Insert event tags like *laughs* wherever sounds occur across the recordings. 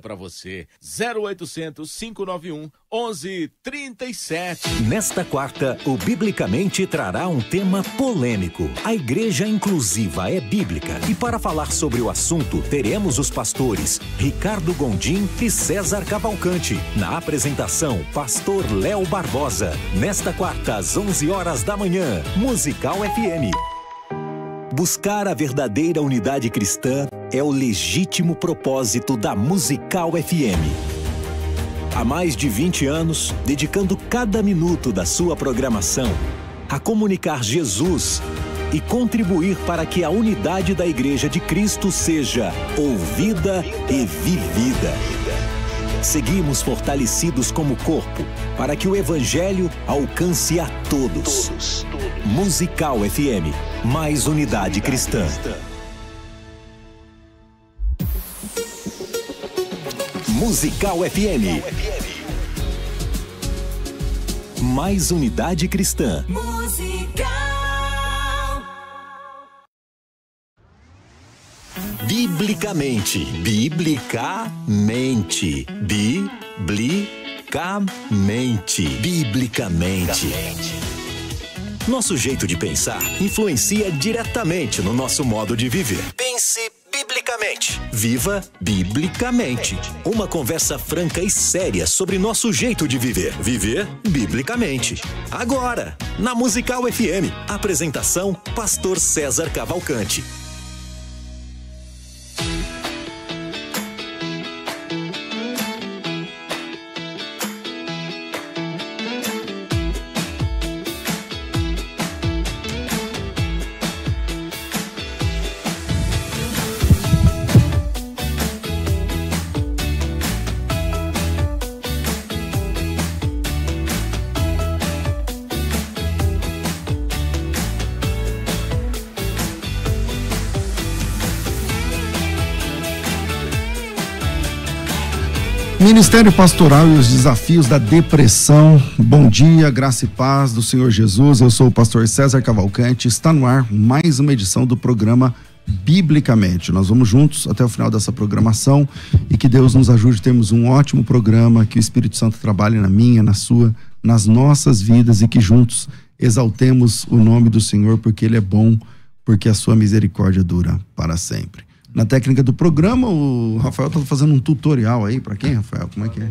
para você. 0800 591 1137. Nesta quarta, o Biblicamente trará um tema polêmico. A igreja inclusiva é bíblica. E para falar sobre o assunto, teremos os pastores Ricardo Gondim e César Cavalcante. Na apresentação, pastor Léo Barbosa. Nesta quarta, às 11 horas da manhã, Musical FM. Buscar a verdadeira unidade cristã é o legítimo propósito da Musical FM. Há mais de 20 anos, dedicando cada minuto da sua programação a comunicar Jesus e contribuir para que a unidade da Igreja de Cristo seja ouvida e vivida. Seguimos fortalecidos como corpo para que o Evangelho alcance a todos. todos, todos. Musical FM, mais unidade cristã. Musical FM. Mais unidade cristã. Musical. Biblicamente. Biblicamente. Biblicamente. Biblicamente. Nosso jeito de pensar influencia diretamente no nosso modo de viver. Pense biblicamente. Viva biblicamente. Uma conversa franca e séria sobre nosso jeito de viver. Viver biblicamente. Agora, na Musical FM. Apresentação: Pastor César Cavalcante. Ministério Pastoral e os Desafios da Depressão. Bom dia, graça e paz do Senhor Jesus. Eu sou o pastor César Cavalcante. Está no ar mais uma edição do programa Biblicamente. Nós vamos juntos até o final dessa programação e que Deus nos ajude. Temos um ótimo programa, que o Espírito Santo trabalhe na minha, na sua, nas nossas vidas e que juntos exaltemos o nome do Senhor, porque Ele é bom, porque a sua misericórdia dura para sempre na técnica do programa. O Rafael tá fazendo um tutorial aí. Para quem, Rafael? Como é que é?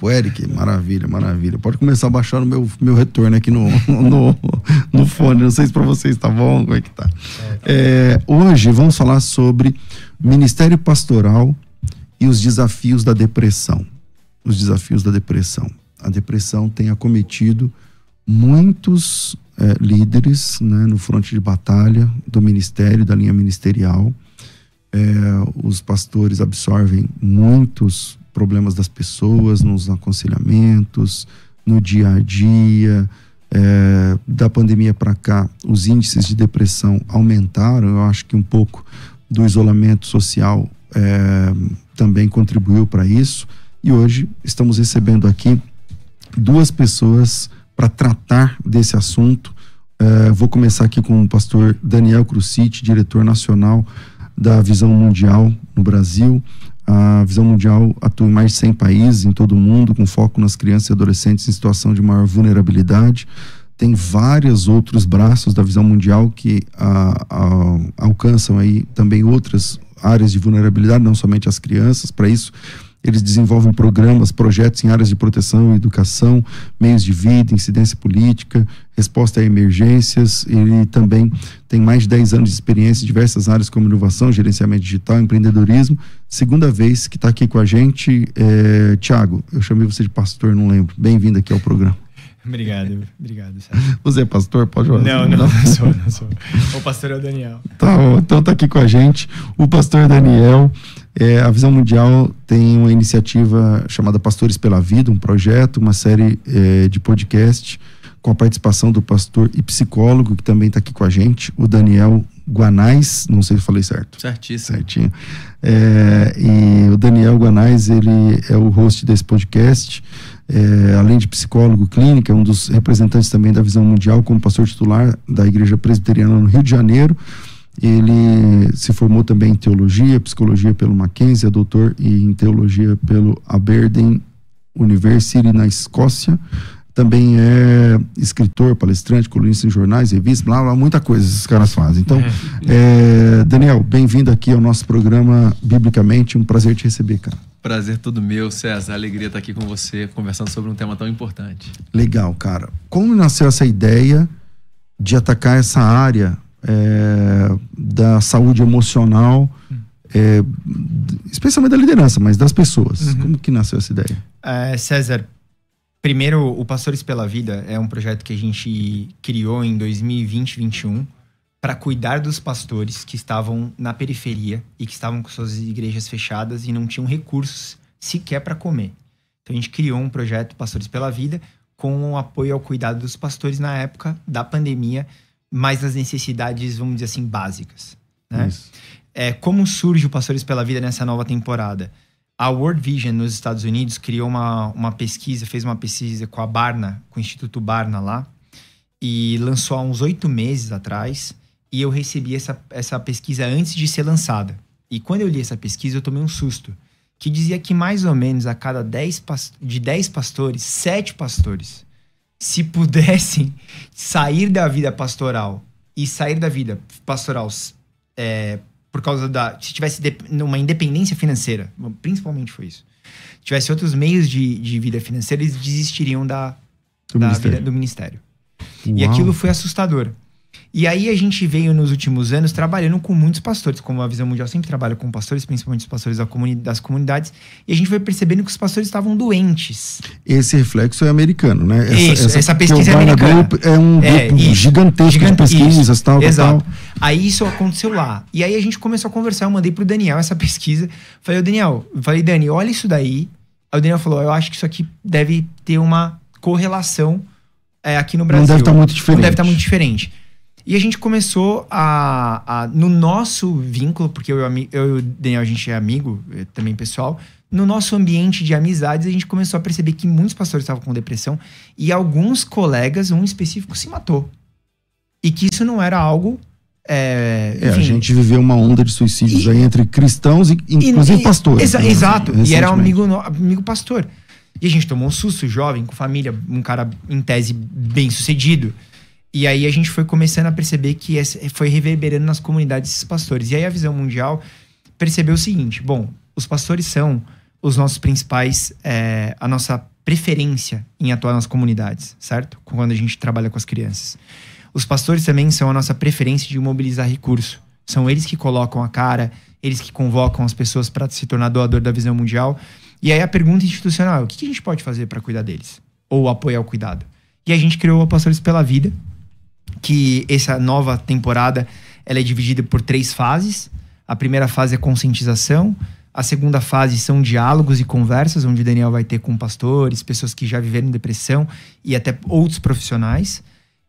O Eric, maravilha, maravilha. Pode começar a baixar o meu, meu retorno aqui no, *laughs* no, no fone. Não sei se para vocês tá bom, como é que tá. É, tá é, hoje vamos falar sobre Ministério Pastoral e os desafios da depressão. Os desafios da depressão. A depressão tem acometido muitos é, líderes né, no fronte de batalha do ministério, da linha ministerial. É, os pastores absorvem muitos problemas das pessoas nos aconselhamentos, no dia a dia. É, da pandemia para cá, os índices de depressão aumentaram. Eu acho que um pouco do isolamento social é, também contribuiu para isso. E hoje estamos recebendo aqui duas pessoas para tratar desse assunto. É, vou começar aqui com o pastor Daniel Crucite, diretor nacional da visão mundial no Brasil. A visão mundial atua em mais de 100 países em todo o mundo, com foco nas crianças e adolescentes em situação de maior vulnerabilidade. Tem vários outros braços da visão mundial que a, a, alcançam aí também outras áreas de vulnerabilidade, não somente as crianças. Para isso, eles desenvolvem programas, projetos em áreas de proteção, educação, meios de vida, incidência política, resposta a emergências. Ele também tem mais de 10 anos de experiência em diversas áreas como inovação, gerenciamento digital, empreendedorismo. Segunda vez que está aqui com a gente, é, eh, Tiago, eu chamei você de pastor, não lembro. Bem-vindo aqui ao programa. Obrigado, obrigado. Sérgio. Você é pastor? Pode orar. Não, não, não, não sou, não sou. O pastor é o Daniel. Tá bom, então tá aqui com a gente o pastor Daniel. É, a Visão Mundial tem uma iniciativa chamada Pastores pela Vida, um projeto, uma série é, de podcast com a participação do pastor e psicólogo que também está aqui com a gente, o Daniel Guanais, não sei se falei certo. Certíssimo. Certinho. É, e o Daniel Guanais, ele é o host desse podcast é, além de psicólogo clínico, é um dos representantes também da visão mundial como pastor titular da Igreja Presbiteriana no Rio de Janeiro. Ele se formou também em teologia, psicologia pelo Mackenzie, é doutor em teologia pelo Aberdeen University na Escócia. Também é escritor, palestrante, colunista em jornais, revistas, blá, blá, muita coisa esses caras fazem. Então, é. É, Daniel, bem-vindo aqui ao nosso programa Biblicamente. Um prazer te receber, cara. Prazer todo meu, César. Alegria estar aqui com você, conversando sobre um tema tão importante. Legal, cara. Como nasceu essa ideia de atacar essa área é, da saúde emocional, é, especialmente da liderança, mas das pessoas? Uhum. Como que nasceu essa ideia? É, César, primeiro, o Pastores pela Vida é um projeto que a gente criou em 2020, 2021 para cuidar dos pastores que estavam na periferia e que estavam com suas igrejas fechadas e não tinham recursos sequer para comer. Então a gente criou um projeto Pastores pela Vida com o apoio ao cuidado dos pastores na época da pandemia, mas das necessidades, vamos dizer assim, básicas. Né? É, como surge o Pastores pela Vida nessa nova temporada? A World Vision nos Estados Unidos criou uma, uma pesquisa, fez uma pesquisa com a Barna, com o Instituto Barna lá, e lançou há uns oito meses atrás e eu recebi essa, essa pesquisa antes de ser lançada. E quando eu li essa pesquisa, eu tomei um susto, que dizia que mais ou menos a cada 10 de 10 pastores, 7 pastores, se *laughs* pudessem sair da vida pastoral e sair da vida pastoral é, por causa da. Se tivesse numa independência financeira, principalmente foi isso. Se tivesse outros meios de, de vida financeira, eles desistiriam da, do, da ministério. Vida, do ministério. Uau. E aquilo foi assustador. E aí a gente veio nos últimos anos trabalhando com muitos pastores, como a Visão Mundial sempre trabalha com pastores, principalmente os pastores da comuni das comunidades, e a gente foi percebendo que os pastores estavam doentes. Esse reflexo é americano, né? Essa, isso, essa, essa pesquisa é americana. Group é um é, grupo é, isso, gigantesco de pesquisas, isso, tal, exato. tal. Aí isso aconteceu lá. E aí a gente começou a conversar, eu mandei pro Daniel essa pesquisa, falei, o Daniel, falei, Dani, olha isso daí. Aí o Daniel falou, eu acho que isso aqui deve ter uma correlação é, aqui no Brasil. Não deve estar tá muito diferente. Não deve estar tá muito diferente. E a gente começou a, a no nosso vínculo, porque eu, eu e o Daniel, a gente é amigo eh, também pessoal, no nosso ambiente de amizades, a gente começou a perceber que muitos pastores estavam com depressão e alguns colegas, um específico, se matou. E que isso não era algo é, é, a gente viveu uma onda de suicídios e, aí entre cristãos e inclusive e, pastores. Exa, né? Exato, e era um amigo, amigo pastor. E a gente tomou um susto, jovem, com família, um cara em tese bem sucedido. E aí a gente foi começando a perceber que foi reverberando nas comunidades esses pastores. E aí a visão mundial percebeu o seguinte: bom, os pastores são os nossos principais, é, a nossa preferência em atuar nas comunidades, certo? Quando a gente trabalha com as crianças. Os pastores também são a nossa preferência de mobilizar recurso. São eles que colocam a cara, eles que convocam as pessoas para se tornar doador da visão mundial. E aí a pergunta institucional é: o que a gente pode fazer para cuidar deles? Ou apoiar o cuidado? E a gente criou o Pastores pela Vida, que essa nova temporada ela é dividida por três fases. A primeira fase é conscientização, a segunda fase são diálogos e conversas, onde o Daniel vai ter com pastores, pessoas que já viveram depressão e até outros profissionais.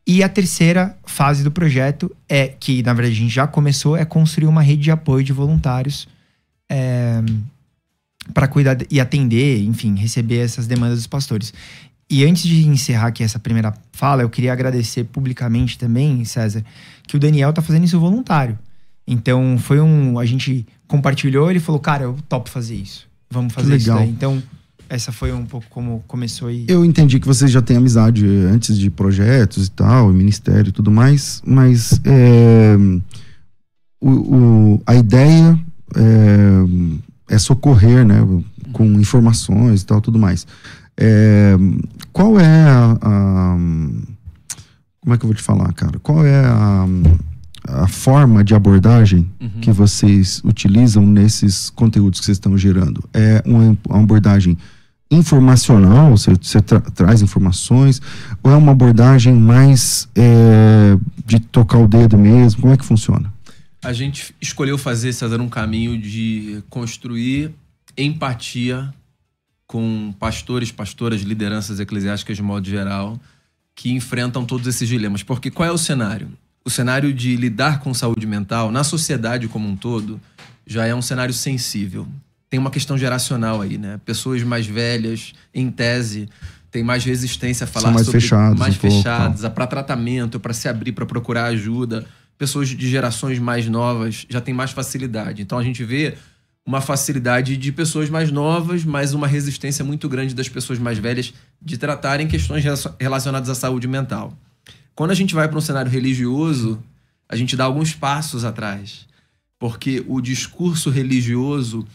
E a terceira fase do projeto é que, na verdade, a gente já começou, é construir uma rede de apoio de voluntários é, eh, para cuidar e atender, enfim, receber essas demandas dos pastores. E antes de encerrar aqui essa primeira fala, eu queria agradecer publicamente também, César, que o Daniel tá fazendo isso voluntário. Então, foi um. A gente compartilhou, ele falou, cara, eu topo fazer isso. Vamos fazer isso daí. Então, essa foi um pouco como começou aí. E... Eu entendi que vocês já têm amizade eh, antes de projetos e tal, e ministério e tudo mais, mas é, o, o, a ideia é, é socorrer, né? Com informações e tal, tudo mais. É, qual é a, a, Como é que eu vou te falar, cara? Qual é a, a forma de abordagem uhum. que vocês utilizam nesses conteúdos que vocês estão gerando? É uma, uma abordagem informacional, você, você tra traz informações, ou é uma abordagem mais é, de tocar o dedo mesmo? Como é que funciona? A gente escolheu fazer, César, um caminho de construir empatia com pastores, pastoras, lideranças eclesiásticas de modo geral, que enfrentam todos esses dilemas. Porque qual é o cenário? O cenário de lidar com saúde mental na sociedade como um todo já é um cenário sensível. Tem uma questão geracional aí, né? Pessoas mais velhas, em tese, têm mais resistência a falar São mais sobre fechados mais um fechadas, para tratamento, para se abrir, para procurar ajuda. Pessoas de gerações mais novas já têm mais facilidade. Então a gente vê uma facilidade de pessoas mais novas, mas uma resistência muito grande das pessoas mais velhas de tratarem questões relacionadas à saúde mental. Quando a gente vai para um cenário religioso, a gente dá alguns passos atrás, porque o discurso religioso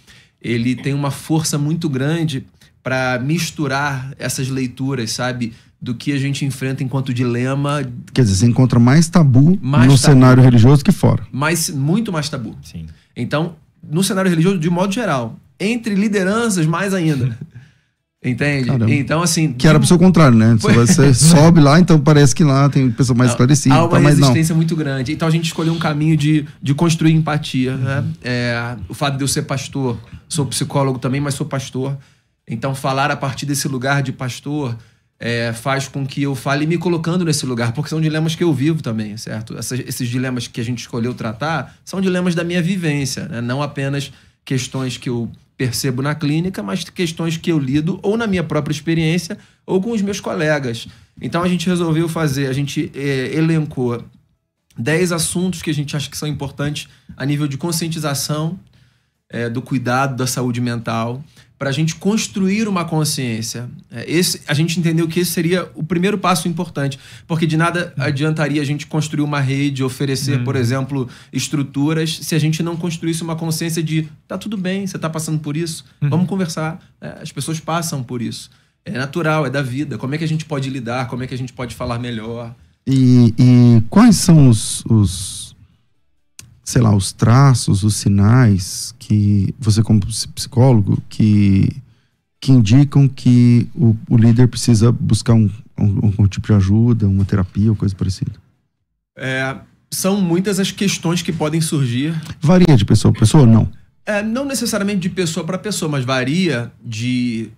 ele tem uma força muito grande para misturar essas leituras, sabe? do que a gente enfrenta enquanto dilema. Quer dizer, você encontra mais tabu mais no tabu. cenário religioso que fora. Mais, muito mais tabu. Sim. Então, no cenário religioso de modo geral, entre lideranças mais ainda. *laughs* Entende? Caramba. Então, assim. Que era pro seu contrário, né? Foi... Você *laughs* sobe lá, então parece que lá tem pessoa mais esclarecida. Há tá, uma tá, resistência não. muito grande. Então a gente escolheu um caminho de, de construir empatia. Né? Uhum. Né? É, o fato de eu ser pastor, sou psicólogo também, mas sou pastor. Então, falar a partir desse lugar de pastor é, faz com que eu fale me colocando nesse lugar, porque são dilemas que eu vivo também, certo? Essas, esses dilemas que a gente escolheu tratar são dilemas da minha vivência, né? não apenas questões que eu percebo na clínica, mas questões que eu lido ou na minha própria experiência ou com os meus colegas. Então a gente resolveu fazer, a gente é, elencou 10 assuntos que a gente acha que são importantes a nível de conscientização é, do cuidado da saúde mental para a gente construir uma consciência. É, esse, a gente entendeu que esse seria o primeiro passo importante, porque de nada uhum. adiantaria a gente construir uma rede, oferecer, uhum. por exemplo, estruturas, se a gente não construísse uma consciência de tá tudo bem, você está passando por isso, uhum. vamos conversar. É, as pessoas passam por isso. É natural, é da vida. Como é que a gente pode lidar? Como é que a gente pode falar melhor? E, e quais são os, os sei lá, os traços, os sinais que você, como psicólogo, que, que indicam que o, o líder precisa buscar um, um, tipo de ajuda, uma terapia ou coisa parecida? É, são muitas as questões que podem surgir. Varia de pessoa para pessoa ou não? É, não necessariamente de pessoa para pessoa, mas varia de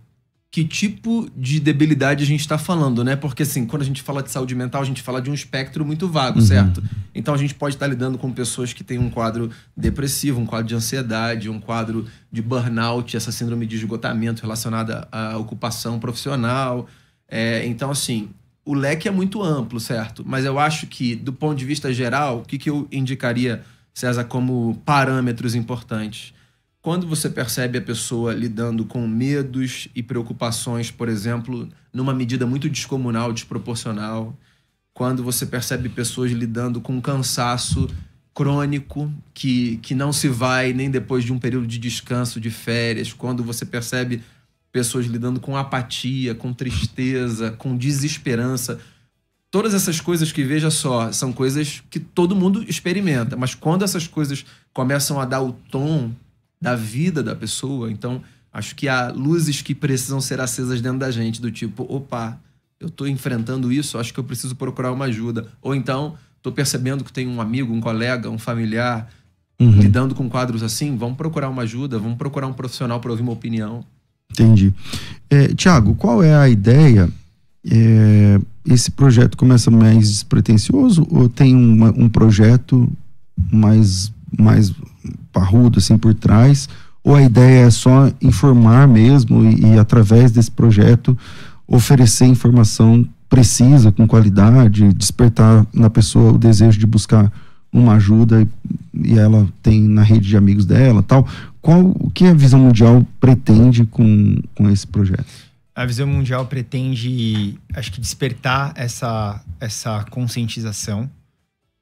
que tipo de debilidade a gente está falando, né? Porque, assim, quando a gente fala de saúde mental, a gente fala de um espectro muito vago, uhum. certo? Então, a gente pode estar tá lidando com pessoas que têm um quadro depressivo, um quadro de ansiedade, um quadro de burnout, essa síndrome de esgotamento relacionada à ocupação profissional. É, então, assim, o leque é muito amplo, certo? Mas eu acho que, do ponto de vista geral, o que, que eu indicaria, César, como parâmetros importantes? quando você percebe a pessoa lidando com medos e preocupações, por exemplo, numa medida muito descomunal, desproporcional, quando você percebe pessoas lidando com cansaço crônico que, que não se vai nem depois de um período de descanso, de férias, quando você percebe pessoas lidando com apatia, com tristeza, com desesperança. Todas essas coisas que veja só, são coisas que todo mundo experimenta, mas quando essas coisas começam a dar o tom da vida da pessoa. Então, acho que há luzes que precisam ser acesas dentro da gente, do tipo, opa, eu estou enfrentando isso, acho que eu preciso procurar uma ajuda. Ou então, estou percebendo que tem um amigo, um colega, um familiar uhum. lidando com quadros assim, vamos procurar uma ajuda, vamos procurar um profissional para ouvir uma opinião. Entendi. É, Tiago, qual é a ideia? É, esse projeto começa mais despretensioso ou tem uma, um projeto mais, mais parrudo assim por trás? Ou a ideia é só informar mesmo e, e através desse projeto oferecer informação precisa, com qualidade, despertar na pessoa o desejo de buscar uma ajuda e, e ela tem na rede de amigos dela, tal. Qual o que a Visão Mundial pretende com, com esse projeto? a visão mundial pretende, acho que despertar essa essa conscientização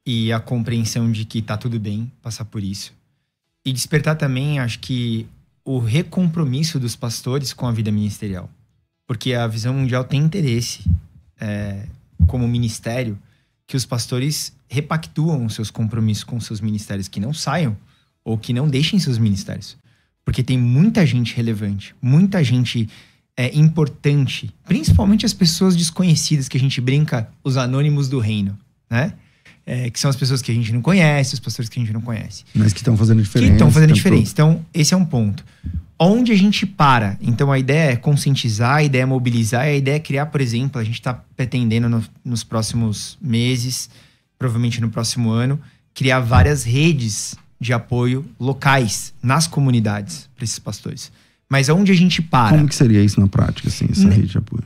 e a compreensão de que tá tudo bem passar por isso. E despertar também, acho que, o recompromisso dos pastores com a vida ministerial. Porque a visão mundial tem interesse, é, como ministério, que os pastores repactuam os seus compromissos com seus ministérios, que não saiam ou que não deixem seus ministérios. Porque tem muita gente relevante, muita gente é, importante, principalmente as pessoas desconhecidas que a gente brinca, os anônimos do reino, né? é, que são as pessoas que a gente não conhece, os pastores que a gente não conhece. Mas que estão fazendo diferença. Que estão fazendo diferença. Então, esse é um ponto. Onde a gente para? Então, a ideia é conscientizar, a ideia é mobilizar, a ideia é criar, por exemplo, a gente está pretendendo no, nos próximos meses, provavelmente no próximo ano, criar várias redes de apoio locais, nas comunidades, para esses pastores. Mas onde a gente para? Como que seria isso na prática, assim, essa N hum. rede de apoio?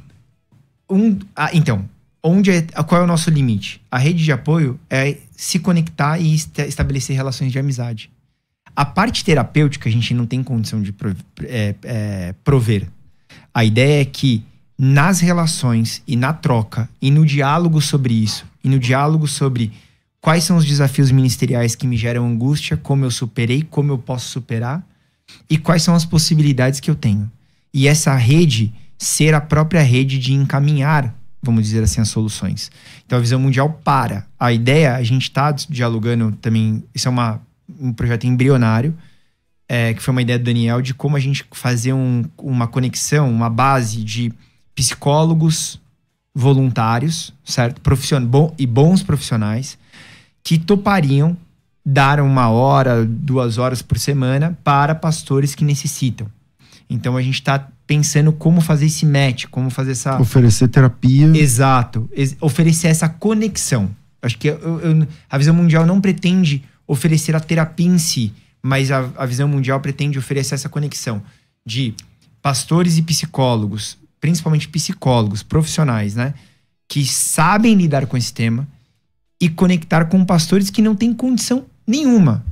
Um, ah, então, onde é, qual é o nosso limite? A rede de apoio é se conectar e est estabelecer relações de amizade. A parte terapêutica a gente não tem condição de pro é, é, prover. A ideia é que nas relações e na troca e no diálogo sobre isso e no diálogo sobre quais são os desafios ministeriais que me geram angústia, como eu superei, como eu posso superar e quais são as possibilidades que eu tenho. E essa rede ser a própria rede de encaminhar vamos dizer assim, as soluções. Então a visão mundial para. A ideia, a gente está dialogando também, isso é uma, um projeto embrionário, é, que foi uma ideia do Daniel, de como a gente fazer um, uma conexão, uma base de psicólogos voluntários, certo? Profission, bom, e bons profissionais que topariam dar uma hora, duas horas por semana para pastores que necessitam. Então a gente está pensando como fazer esse match, como fazer essa. Oferecer terapia. Exato. oferecer essa conexão. Acho que eu, eu, a visão mundial não pretende oferecer a terapia em si, mas a, a visão mundial pretende oferecer essa conexão de pastores e psicólogos, principalmente psicólogos profissionais, né? Que sabem lidar com esse tema e conectar com pastores que não têm condição nenhuma.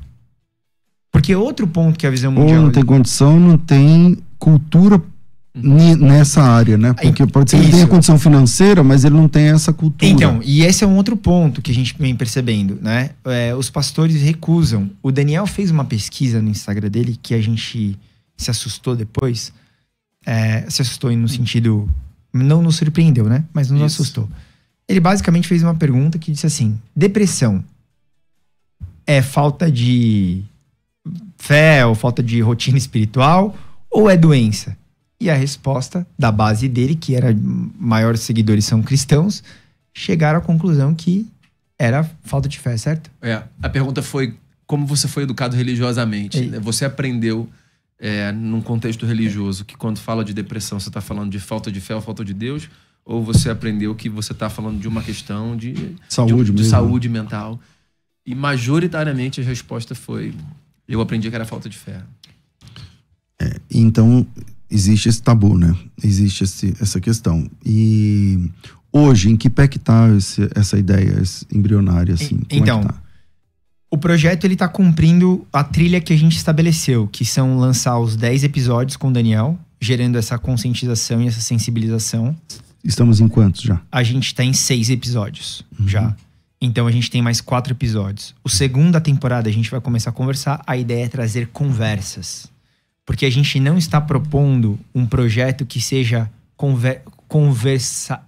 Porque outro ponto que a visão mundial. Ou não tem condição, não tem cultura nessa área, né? Porque pode ser que ele tenha condição financeira, mas ele não tem essa cultura. Então, e esse é um outro ponto que a gente vem percebendo, né? É, os pastores recusam. O Daniel fez uma pesquisa no Instagram dele que a gente se assustou depois. É, se assustou no sentido. Não nos surpreendeu, né? Mas nos Isso. assustou. Ele basicamente fez uma pergunta que disse assim: depressão é falta de fé ou falta de rotina espiritual ou é doença? E a resposta da base dele, que era maiores seguidores são cristãos, chegaram à conclusão que era falta de fé, certo? É. A pergunta foi como você foi educado religiosamente. Né? Você aprendeu é, num contexto religioso que quando fala de depressão você está falando de falta de fé ou falta de Deus? Ou você aprendeu que você está falando de uma questão de saúde, de, de né? saúde mental? E majoritariamente a resposta foi: eu aprendi que era falta de fé. É, então, existe esse tabu, né? Existe esse, essa questão. E hoje, em que pé que tá esse, essa ideia embrionária, assim? É e, então, é tá? o projeto, ele tá cumprindo a trilha que a gente estabeleceu, que são lançar os 10 episódios com o Daniel, gerando essa conscientização e essa sensibilização. Estamos em quantos já? A gente tá em seis episódios uhum. já. Então a gente tem mais quatro episódios. O segunda temporada a gente vai começar a conversar. A ideia é trazer conversas porque a gente não está propondo um projeto que seja conver, conversa,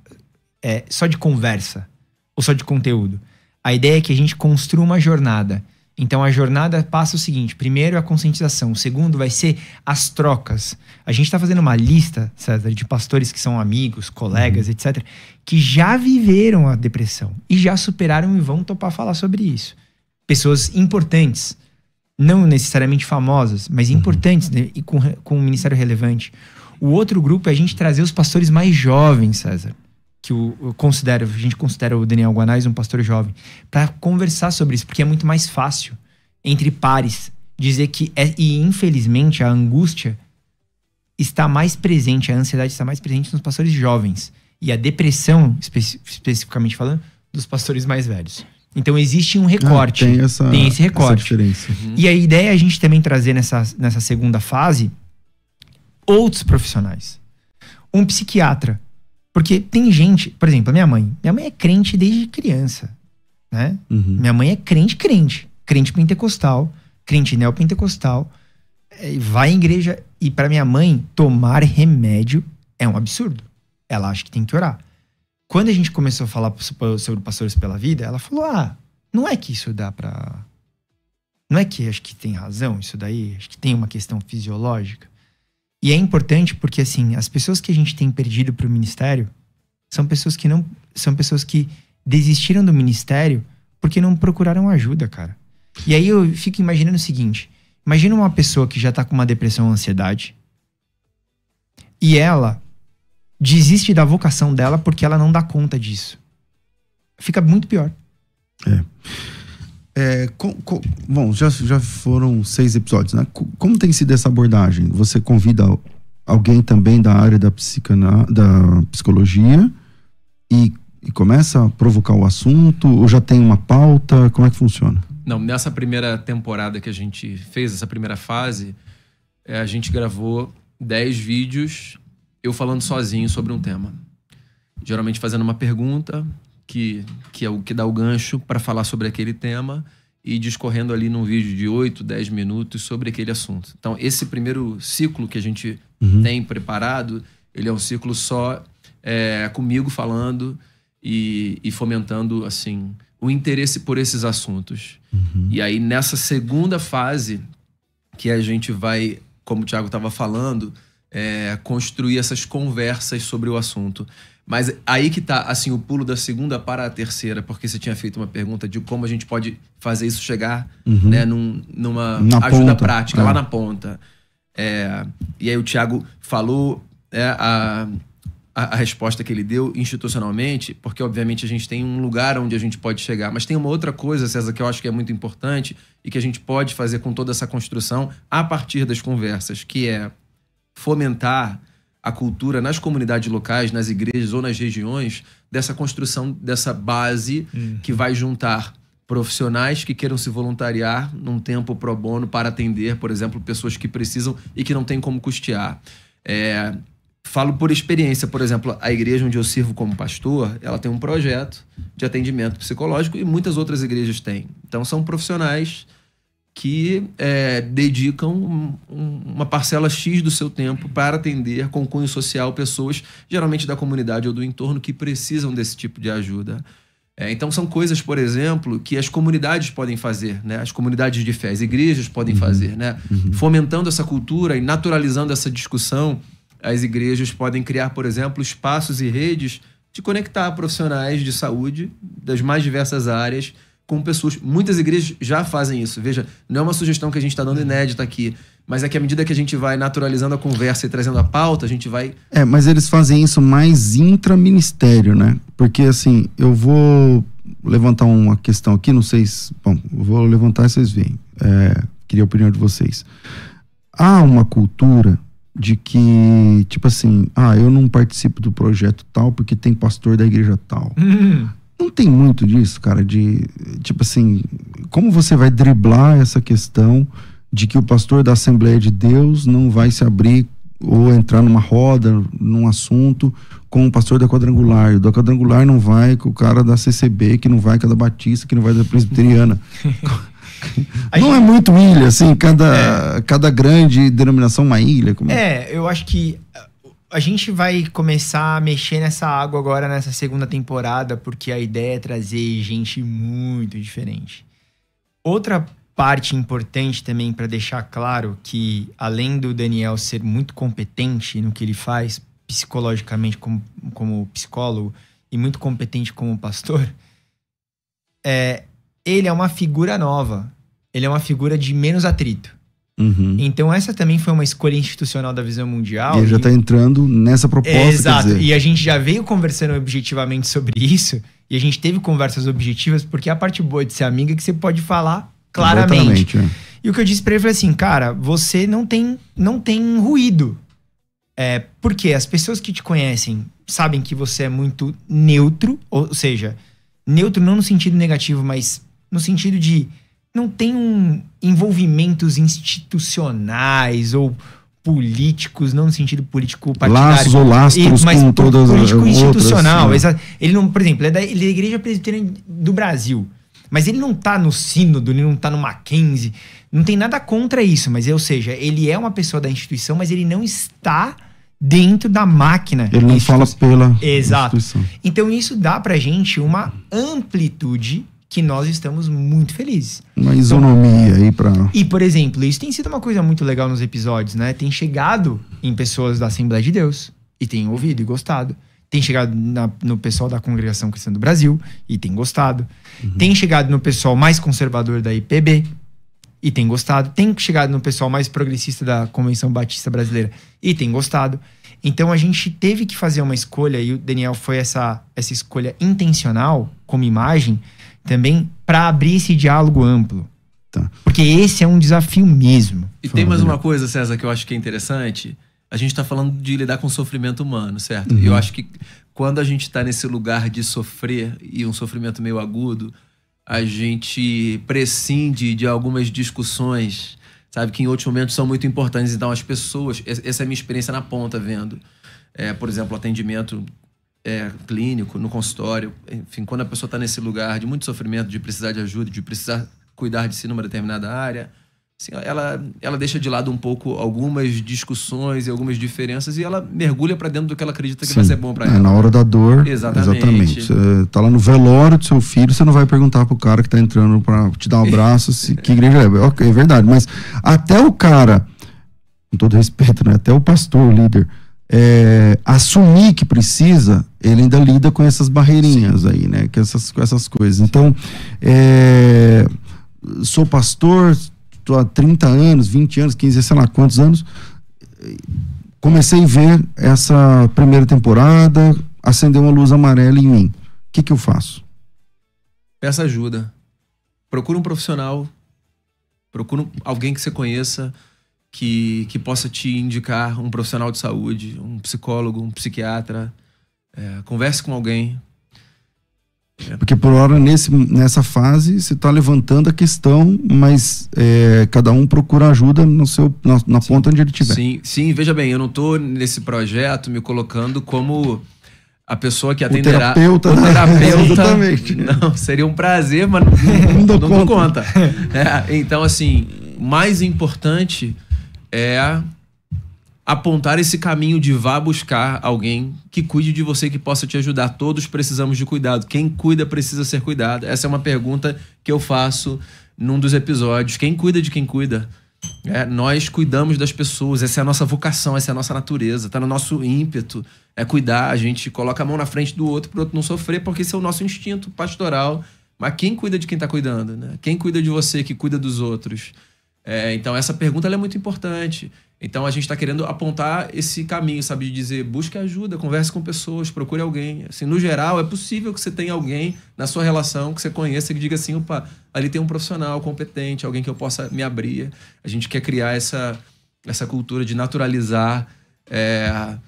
é, só de conversa ou só de conteúdo. A ideia é que a gente construa uma jornada. Então a jornada passa o seguinte: primeiro a conscientização, o segundo vai ser as trocas. A gente está fazendo uma lista, César, de pastores que são amigos, colegas, uhum. etc., que já viveram a depressão e já superaram e vão topar falar sobre isso. Pessoas importantes, não necessariamente famosas, mas uhum. importantes né? e com, com um ministério relevante. O outro grupo é a gente trazer os pastores mais jovens, César, que o eu considero, a gente considera o Daniel Guanais um pastor jovem, para conversar sobre isso, porque é muito mais fácil entre pares dizer que é, e infelizmente a angústia está mais presente, a ansiedade está mais presente nos pastores jovens e a depressão espe especificamente falando dos pastores mais velhos. Então existe um ah, recorte. Ah, tem, essa, tem esse recorte. Uhum. E a ideia é a gente também trazer nessa, nessa segunda fase outros profissionais. Um psiquiatra. Porque tem gente, por exemplo, a minha mãe. Minha mãe é crente desde criança. Né? Uhum. Minha mãe é crente, crente. Crente pentecostal, crente neopentecostal. É, vai à igreja. E para minha mãe, tomar remédio é um absurdo. Ela acha que tem que orar. Quando a gente começou a falar sobre Pastores pela Vida, ela falou: ah, não é que isso dá para. Não é que acho que tem razão isso daí, acho que tem uma questão fisiológica. E é importante porque, assim, as pessoas que a gente tem perdido para o ministério são pessoas que não. São pessoas que desistiram do ministério porque não procuraram ajuda, cara. E aí eu fico imaginando o seguinte: imagina uma pessoa que já tá com uma depressão, ansiedade, e ela desiste da vocação dela porque ela não dá conta disso. Fica muito pior. É. é com, com, bom, já, já foram seis episódios, né? Como tem sido essa abordagem? Você convida alguém também da área da, psicana, da psicologia e, e, começa a provocar o assunto? Ou já tem uma pauta? Como é que funciona? Não, nessa primeira temporada que a gente fez, essa primeira fase, é, a gente gravou dez vídeos eu falando sozinho sobre um tema. Geralmente fazendo uma pergunta que, que é o que dá o gancho para falar sobre aquele tema e discorrendo ali num vídeo de 8, 10 minutos sobre aquele assunto. Então, esse primeiro ciclo que a gente uhum. tem preparado, ele é um ciclo só é, comigo falando e, e, fomentando assim o interesse por esses assuntos. Uhum. E aí, nessa segunda fase, que a gente vai, como o Thiago estava falando, é, construir essas conversas sobre o assunto. Mas aí que tá, assim, o pulo da segunda para a terceira, porque você tinha feito uma pergunta de como a gente pode fazer isso chegar uhum. né, num, numa na ajuda ponta. prática, é. lá na ponta. É, e aí o Tiago falou né, a, a, a resposta que ele deu institucionalmente, porque obviamente a gente tem um lugar onde a gente pode chegar. Mas tem uma outra coisa, César, que eu acho que é muito importante e que a gente pode fazer com toda essa construção a partir das conversas, que é fomentar a cultura nas comunidades locais, nas igrejas ou nas regiões, dessa construção dessa base hum. que vai juntar profissionais que queiram se voluntariar num tempo pro bono para atender, por exemplo, pessoas que precisam e que não têm como custear. É, falo por experiência, por exemplo, a igreja onde eu sirvo como pastor, ela tem um projeto de atendimento psicológico e muitas outras igrejas têm. Então são profissionais que é, dedicam um, uma parcela X do seu tempo para atender com cunho social pessoas, geralmente da comunidade ou do entorno, que precisam desse tipo de ajuda. É, então, são coisas, por exemplo, que as comunidades podem fazer, né? as comunidades de fé, as igrejas podem uhum. fazer, né? Uhum. fomentando essa cultura e naturalizando essa discussão. As igrejas podem criar, por exemplo, espaços e redes de conectar profissionais de saúde das mais diversas áreas com pessoas. Muitas igrejas já fazem isso. Veja, não é uma sugestão que a gente está dando hum. inédita aqui, mas é que à medida que a gente vai naturalizando a conversa e trazendo a pauta, a gente vai. É, mas eles fazem isso mais intra ministério né? Porque assim, eu vou levantar uma questão aqui, não sei se. Bom, vou levantar e vocês veem. É, queria a opinião de vocês. Há uma cultura de que, tipo assim, ah, eu não participo do projeto tal porque tem pastor da igreja tal. Hum não tem muito disso, cara, de tipo assim, como você vai driblar essa questão de que o pastor da Assembleia de Deus não vai se abrir ou entrar numa roda, num assunto com o pastor da quadrangular, o da quadrangular não vai com o cara da CCB, que não vai com a da Batista, que não vai da presbiteriana. *laughs* não é muito ilha, assim, cada, é. cada grande denominação é uma ilha. Como... É, é eu acho que a gente vai começar a mexer nessa água agora nessa segunda temporada, porque a ideia é trazer gente muito diferente. Outra parte importante também para deixar claro que além do Daniel ser muito competente no que ele faz psicologicamente como, como psicólogo e muito competente como pastor, é, ele é uma figura nova. Ele é uma figura de menos atrito. Uhum. Então, essa também foi uma escolha institucional da visão mundial. E já está entrando nessa proposta. exato. E a gente já veio conversando objetivamente sobre isso. E a gente teve conversas objetivas, porque é a parte boa de ser amiga é que você pode falar claramente. É. E o que eu disse para ele foi assim: cara, você não tem, não tem ruído. É, porque as pessoas que te conhecem sabem que você é muito neutro, ou seja, neutro não no sentido negativo, mas no sentido de não tem um envolvimentos institucionais ou políticos, não no sentido político partidário. Laços ou lastros mas com todas político as institucional. Outras, né? Ele não, por exemplo, ele é, da, ele é da Igreja Presbiteriana do Brasil, mas ele não tá no sínodo, ele não tá no Mackenzie, não tem nada contra isso, mas ou seja, ele é uma pessoa da instituição, mas ele não está dentro da máquina. Ele não fala pela Exato. Então isso dá pra gente uma amplitude que nós estamos muito felizes. Uma isonomia aí para. E, por exemplo, isso tem sido uma coisa muito legal nos episódios, né? Tem chegado em pessoas da Assembleia de Deus e tem ouvido e gostado. Tem chegado na, no pessoal da Congregação Cristã do Brasil e tem gostado. Uhum. Tem chegado no pessoal mais conservador da IPB e tem gostado. Tem chegado no pessoal mais progressista da Convenção Batista Brasileira e tem gostado. Então a gente teve que fazer uma escolha e o Daniel foi essa, essa escolha intencional como imagem também para abrir esse diálogo amplo. Tá. Porque esse é um desafio mesmo. E tem mais uma coisa, César, que eu acho que é interessante. A gente está falando de lidar com sofrimento humano, certo? Uhum. E eu acho que quando a gente está nesse lugar de sofrer e um sofrimento meio agudo, a gente prescinde de algumas discussões, sabe, que em outros momentos são muito importantes. Então, as pessoas, essa é a minha experiência na ponta, vendo, é, por exemplo, atendimento é, clínico, no consultório, enfim, quando a pessoa está nesse lugar de muito sofrimento, de precisar de ajuda, de precisar cuidar de si numa determinada área, assim, ela, ela deixa de lado um pouco algumas discussões e algumas diferenças e ela mergulha para dentro do que ela acredita que Sim. vai ser bom para é, ela. É, na hora da dor, exatamente. exatamente. tá lá no velório do seu filho, você não vai perguntar pro cara que está entrando para te dar um abraço, se, *laughs* que igreja é. Ok, é verdade, mas até o cara, com todo respeito, né? até o pastor, o líder é, assumir que precisa, ele ainda lida com essas barreirinhas aí, né? Com essas, com essas coisas. Então, é, sou pastor, estou há 30 anos, 20 anos, 15, sei lá quantos anos. Comecei a ver essa primeira temporada, acendeu uma luz amarela em mim. O que, que eu faço? Peça ajuda. Procura um profissional. Procura alguém que você conheça que, que possa te indicar um profissional de saúde, um psicólogo, um psiquiatra. É, converse com alguém. É, porque por hora, nesse, nessa fase, você está levantando a questão, mas é, cada um procura ajuda no seu, na, na ponta onde ele estiver. Sim, sim, veja bem, eu não estou nesse projeto me colocando como a pessoa que atenderá. O terapeuta. O né? terapeuta. *laughs* Exatamente. Não, seria um prazer, mas não, não dou não conta. conta. *laughs* É, então, assim, mais importante é apontar esse caminho de vá buscar alguém que cuide de você, que possa te ajudar. Todos precisamos de cuidado. Quem cuida precisa ser cuidado. Essa é uma pergunta que eu faço num dos episódios. Quem cuida de quem cuida? É, nós cuidamos das pessoas, essa é a nossa vocação, essa é a nossa natureza, tá no nosso ímpeto. É cuidar, a gente coloca a mão na frente do outro para o outro não sofrer, porque esse é o nosso instinto pastoral. Mas quem cuida de quem está cuidando? Né? Quem cuida de você que cuida dos outros? É, então, essa pergunta é muito importante. Então, a gente está querendo apontar esse caminho, sabe? De dizer, busque ajuda, converse com pessoas, procure alguém. Assim, no geral, é possível que você tenha alguém na sua relação que você conheça que diga assim, opa, ali tem um profissional competente, alguém que eu possa me abrir. A gente quer criar essa, essa cultura de naturalizar é,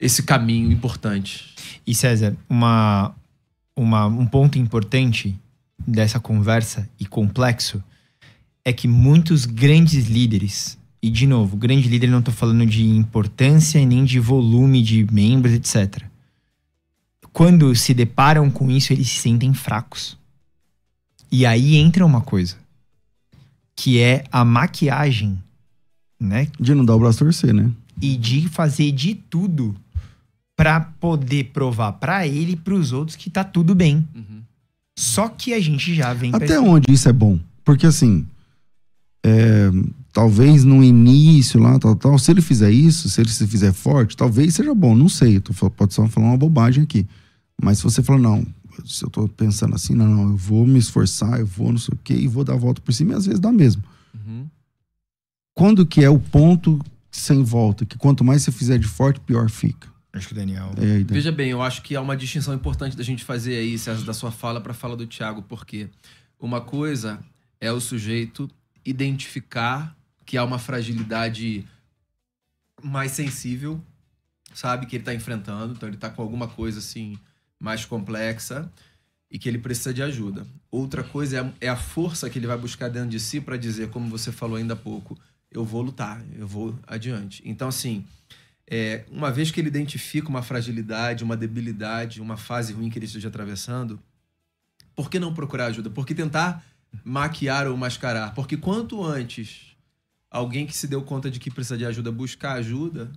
esse caminho importante. E, César, uma, uma, um ponto importante dessa conversa e complexo é que muitos grandes líderes, e de novo, grande líder não estou falando de importância nem de volume de membros, etc. Quando se deparam com isso, eles se sentem fracos. E aí entra uma coisa, que é a maquiagem, né? De não dar o braço a torcer, né? E de fazer de tudo para poder provar para ele e para os outros que tá tudo bem. Uhum. Só que a gente já vem. Até onde isso é bom? Porque assim, é, talvez no início lá, tal, tal. Se ele fizer isso, se ele se fizer forte, talvez seja bom, não sei. Tô, pode só falar uma bobagem aqui. Mas se você falar, não, se eu tô pensando assim, não, não, eu vou me esforçar, eu vou não sei o quê, e vou dar a volta por cima, e às vezes dá mesmo. Uhum. Quando que é o ponto sem volta? Que quanto mais você fizer de forte, pior fica. Acho que o Daniel. É, Daniel. Veja bem, eu acho que há uma distinção importante da gente fazer aí, César, da sua fala para a fala do Tiago, porque uma coisa é o sujeito identificar que há uma fragilidade mais sensível, sabe que ele está enfrentando, então ele está com alguma coisa assim mais complexa e que ele precisa de ajuda. Outra coisa é a, é a força que ele vai buscar dentro de si para dizer, como você falou ainda há pouco, eu vou lutar, eu vou adiante. Então, assim, é, uma vez que ele identifica uma fragilidade, uma debilidade, uma fase ruim que ele esteja atravessando, por que não procurar ajuda? Por que tentar maquiar ou mascarar. Porque quanto antes alguém que se deu conta de que precisa de ajuda buscar ajuda,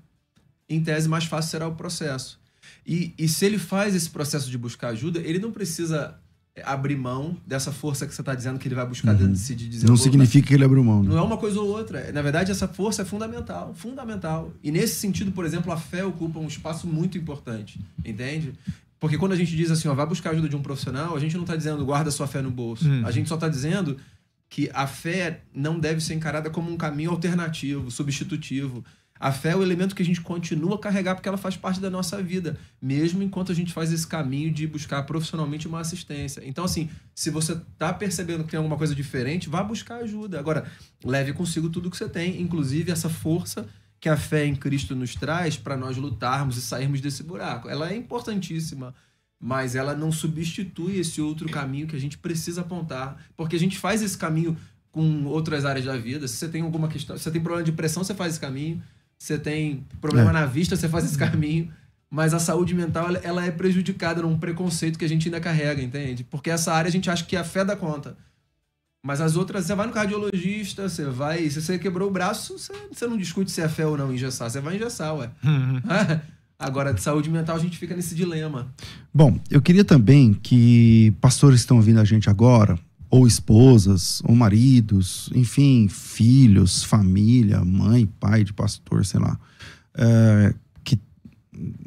em tese mais fácil será o processo. E, e se ele faz esse processo de buscar ajuda, ele não precisa é, abrir mão dessa força que você está dizendo que ele vai buscar uhum. dentro de uhum. si de dizer. Não significa que ele abriu mão. Né? Não é uma coisa ou outra. Na verdade, essa força é fundamental, fundamental. E nesse sentido, por exemplo, a fé ocupa um espaço muito importante, entende? Porque quando a gente diz assim, ó, vai buscar a ajuda de um profissional, a gente não está dizendo guarda sua fé no bolso. Hum. A gente só está dizendo que a fé não deve ser encarada como um caminho alternativo, substitutivo. A fé é o elemento que a gente continua a carregar porque ela faz parte da nossa vida, mesmo enquanto a gente faz esse caminho de buscar profissionalmente uma assistência. Então, assim, se você está percebendo que tem alguma coisa diferente, vá buscar ajuda. Agora, leve consigo tudo que você tem, inclusive essa força que a fé em Cristo nos traz para nós lutarmos e sairmos desse buraco. Ela é importantíssima, mas ela não substitui esse outro caminho que a gente precisa apontar, porque a gente faz esse caminho com outras áreas da vida. Se você tem alguma questão, se você tem problema de pressão, você faz esse caminho. Se você tem problema é. na vista, você faz esse caminho. Mas a saúde mental ela é prejudicada num preconceito que a gente ainda carrega, entende? Porque essa área a gente acha que é a fé dá conta. Mas as outras, você vai no cardiologista, você vai. Se você quebrou o braço, você, você não discute se é fé ou não engessar, você vai engessar, ué. Uhum. *laughs* Agora, de saúde mental, a gente fica nesse dilema. Bom, eu queria também que pastores que estão ouvindo a gente agora, ou esposas, ou maridos, enfim, filhos, família, mãe, pai de pastor, sei lá, é, que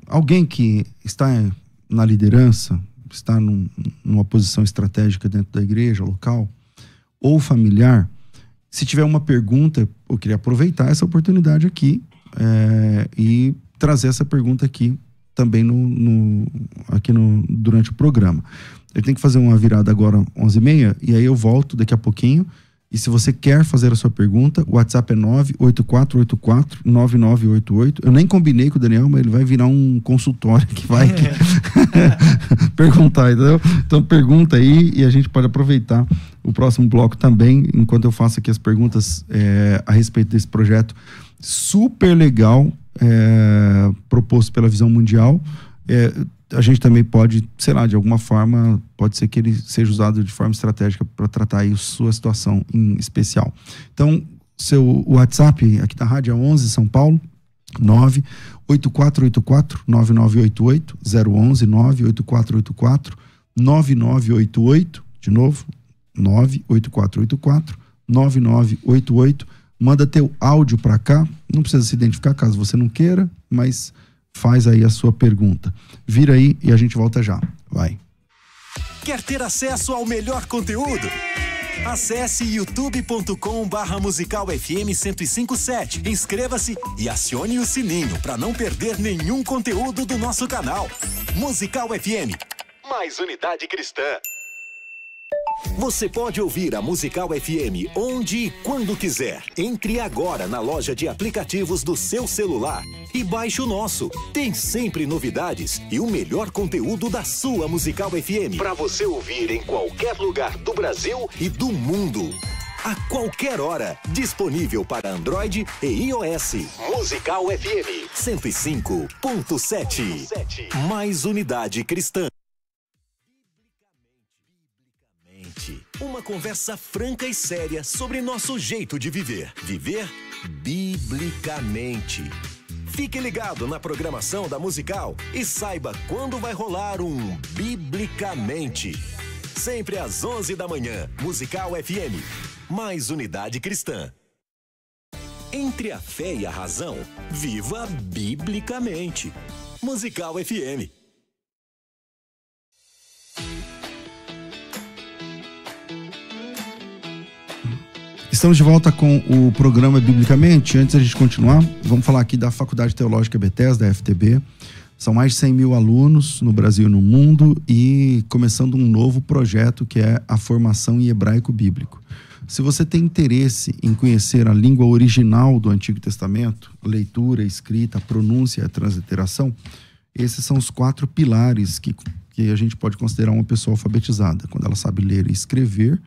alguém que está na liderança, está num, numa posição estratégica dentro da igreja local, ou familiar, se tiver uma pergunta, eu queria aproveitar essa oportunidade aqui é, e trazer essa pergunta aqui também no, no, aqui no, durante o programa. Eu tenho que fazer uma virada agora 11h30 e aí eu volto daqui a pouquinho. E se você quer fazer a sua pergunta, o WhatsApp é 984849988. Eu nem combinei com o Daniel, mas ele vai virar um consultório que vai *laughs* *laughs* perguntar, entendeu? Então pergunta aí e a gente pode aproveitar o próximo bloco também, enquanto eu faço aqui as perguntas é, a respeito desse projeto super legal é, proposto pela Visão Mundial. É, a gente também pode, sei lá, de alguma forma, pode ser que ele seja usado de forma estratégica para tratar aí sua situação em especial. Então, seu WhatsApp aqui da tá rádio é 11 São Paulo 98484 9988 011 98484 9988 de novo 98484 9988. Manda teu áudio para cá. Não precisa se identificar caso você não queira, mas faz aí a sua pergunta. Vira aí e a gente volta já. Vai. Quer ter acesso ao melhor conteúdo? Acesse youtube.com barra musical FM 1057. Inscreva-se e acione o sininho para não perder nenhum conteúdo do nosso canal. Musical FM, mais unidade cristã. Você pode ouvir a Musical FM onde e quando quiser. Entre agora na loja de aplicativos do seu celular e baixe o nosso. Tem sempre novidades e o melhor conteúdo da sua Musical FM para você ouvir em qualquer lugar do Brasil e do mundo. A qualquer hora, disponível para Android e iOS. Musical FM 105.7. Mais unidade cristã. Uma conversa franca e séria sobre nosso jeito de viver. Viver biblicamente. Fique ligado na programação da Musical e saiba quando vai rolar um Biblicamente. Sempre às 11 da manhã, Musical FM. Mais unidade cristã. Entre a fé e a razão, viva biblicamente. Musical FM Estamos de volta com o programa Biblicamente. Antes a gente continuar, vamos falar aqui da Faculdade Teológica Betes da FTB. São mais de 100 mil alunos no Brasil e no mundo e começando um novo projeto que é a formação em hebraico bíblico. Se você tem interesse em conhecer a língua original do Antigo Testamento, leitura, escrita, pronúncia e transliteração, esses são os quatro pilares que, que a gente pode considerar uma pessoa alfabetizada. Quando ela sabe ler e escrever,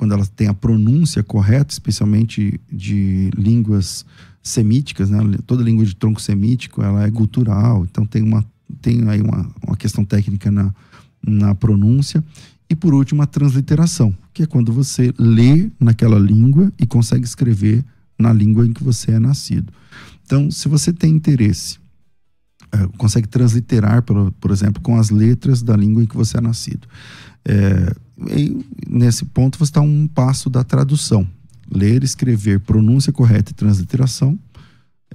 quando ela tem a pronúncia correta, especialmente de línguas semíticas, né? toda língua de tronco semítico, ela é gutural, então tem uma tem aí uma, uma questão técnica na, na pronúncia. E por último, a transliteração, que é quando você lê naquela língua e consegue escrever na língua em que você é nascido. Então, se você tem interesse, é, consegue transliterar, por, por exemplo, com as letras da língua em que você é nascido. É, e, nesse ponto, você está um passo da tradução. Ler, escrever, pronúncia correta e transliteração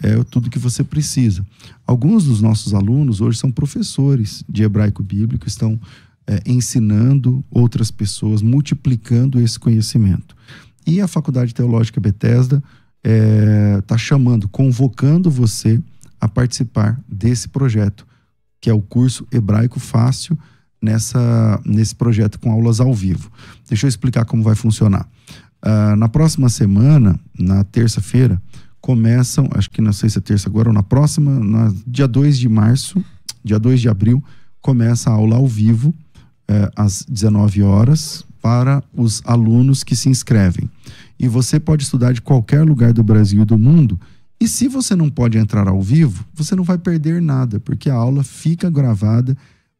é tudo que você precisa. Alguns dos nossos alunos hoje são professores de hebraico bíblico, estão é, ensinando outras pessoas, multiplicando esse conhecimento. E a Faculdade Teológica Bethesda está é, tá chamando, convocando você a participar desse projeto, que é o curso Hebraico Fácil nessa, nesse projeto com aulas ao vivo. Deixa eu explicar como vai funcionar. Uh, na próxima semana, na terça-feira, começam, acho que não sei se é terça agora ou na próxima, na, dia 2 de março, dia 2 de abril, começa a aula ao vivo, uh, às 19 horas, para os alunos que se inscrevem. E você pode estudar de qualquer lugar do Brasil e do mundo. E se você não pode entrar ao vivo, você não vai perder nada, porque a aula fica gravada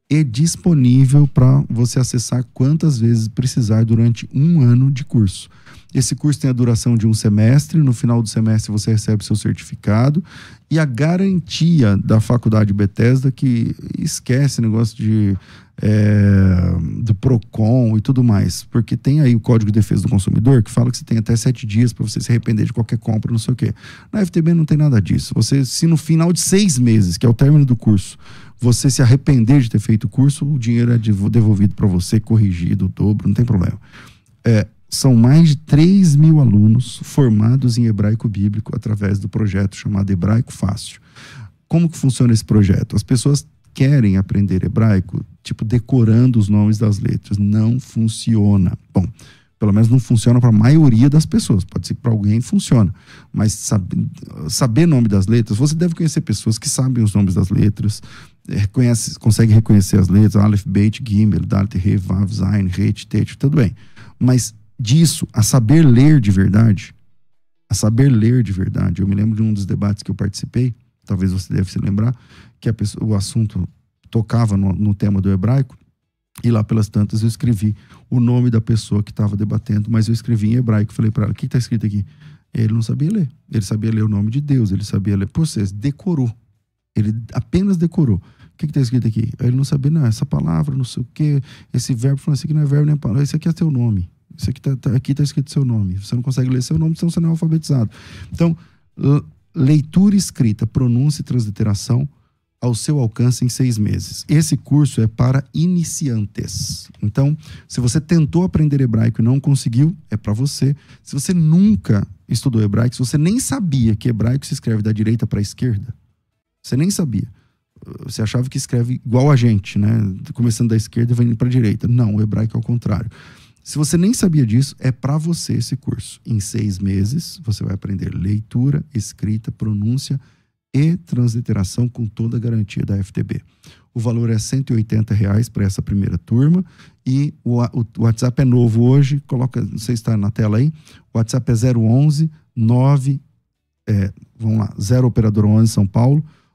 e disponível para você acessar quantas vezes precisar durante um ano de curso. Esse curso tem a duração de um semestre, no final do semestre você recebe seu certificado e a garantia da faculdade Bethesda, que esquece negócio de é, do PROCON e tudo mais, porque tem aí o Código de Defesa do Consumidor que fala que você tem até sete dias para você se arrepender de qualquer compra, não sei o quê. Na FTB não tem nada disso. Você, se no final de seis meses, que é o término do curso, você se arrepender de ter feito o curso, o dinheiro é devolvido para você, corrigido, dobro, não tem problema. É, são mais de 3 mil alunos formados em hebraico bíblico através do projeto chamado Hebraico Fácil. Como que funciona esse projeto? As pessoas querem aprender hebraico, tipo, decorando os nomes das letras. Não funciona. Bom, pelo menos não funciona para a maioria das pessoas. Pode ser que para alguém funciona, mas sabe, saber nome das letras, você deve conhecer pessoas que sabem os nomes das letras, reconhece, consegue reconhecer as letras, Aleph, Beit, Gimel, Dalet, He, Vav, Zain, Het, Tet, tudo bem. Mas disso, a saber ler de verdade, a saber ler de verdade, eu me lembro de um dos debates que eu participei, talvez você deve se lembrar, que pessoa, o assunto tocava no, no tema do hebraico, e lá pelas tantas eu escrevi o nome da pessoa que estava debatendo, mas eu escrevi em hebraico, falei para ela, o que está escrito aqui? Ele não sabia ler, ele sabia ler o nome de Deus, ele sabia ler, por vocês decorou ele apenas decorou. O que está escrito aqui? Aí ele não sabia, não, essa palavra, não sei o quê, esse verbo, falando, isso aqui não é verbo nem palavra, isso aqui é teu nome. Isso aqui está tá, aqui tá escrito seu nome. Você não consegue ler seu nome, senão você não é alfabetizado. Então, leitura escrita, pronúncia e transliteração ao seu alcance em seis meses. Esse curso é para iniciantes. Então, se você tentou aprender hebraico e não conseguiu, é para você. Se você nunca estudou hebraico, se você nem sabia que hebraico se escreve da direita para a esquerda, você nem sabia. Você achava que escreve igual a gente, né? Começando da esquerda e vindo para a direita. Não, o hebraico é o contrário. Se você nem sabia disso, é para você esse curso. Em seis meses, você vai aprender leitura, escrita, pronúncia e transliteração com toda a garantia da FTB. O valor é R$ 180,00 para essa primeira turma. E o, o, o, WhatsApp é novo hoje. Coloca, não sei se está na tela aí. O WhatsApp é 011 9. É, vamos lá, 0 Operador 11 São Paulo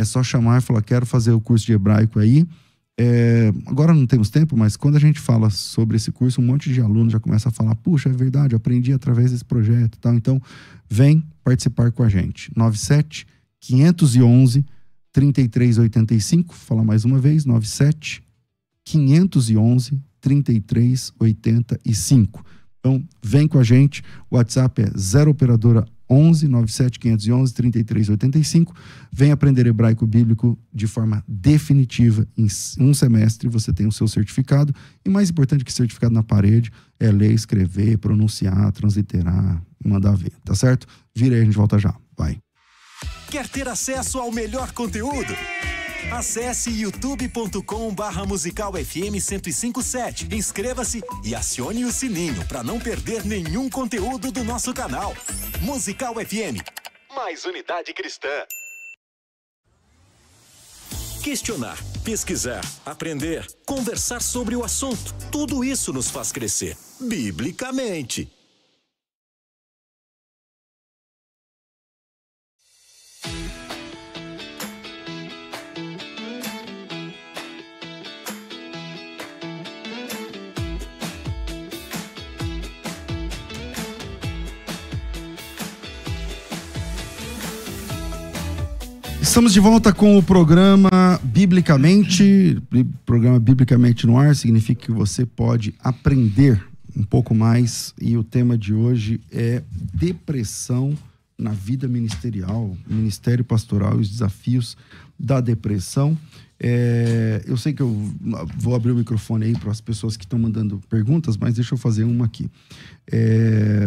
é só chamar e falar: quero fazer o curso de hebraico aí. É, agora não temos tempo, mas quando a gente fala sobre esse curso, um monte de aluno já começa a falar: puxa, é verdade, aprendi através desse projeto e tal. Então, vem participar com a gente. 97 511 3385, falar mais uma vez: 97 511 3385. Então, vem com a gente. O WhatsApp é 0 operadora 11 97 511 3385. Vem aprender hebraico bíblico de forma definitiva. Em um semestre você tem o seu certificado. E mais importante que certificado na parede é ler, escrever, pronunciar, transliterar, mandar ver, tá certo? Vira aí, a gente volta já. Vai. Quer ter acesso ao melhor conteúdo? Acesse youtube.com barra musical FM 1057. Inscreva-se e acione o sininho para não perder nenhum conteúdo do nosso canal. Musical FM. Mais unidade cristã. Questionar, pesquisar, aprender, conversar sobre o assunto. Tudo isso nos faz crescer, biblicamente. Estamos de volta com o programa Biblicamente. Programa Biblicamente no Ar significa que você pode aprender um pouco mais. E o tema de hoje é depressão na vida ministerial, ministério pastoral e os desafios da depressão. É, eu sei que eu vou abrir o microfone aí para as pessoas que estão mandando perguntas, mas deixa eu fazer uma aqui. É,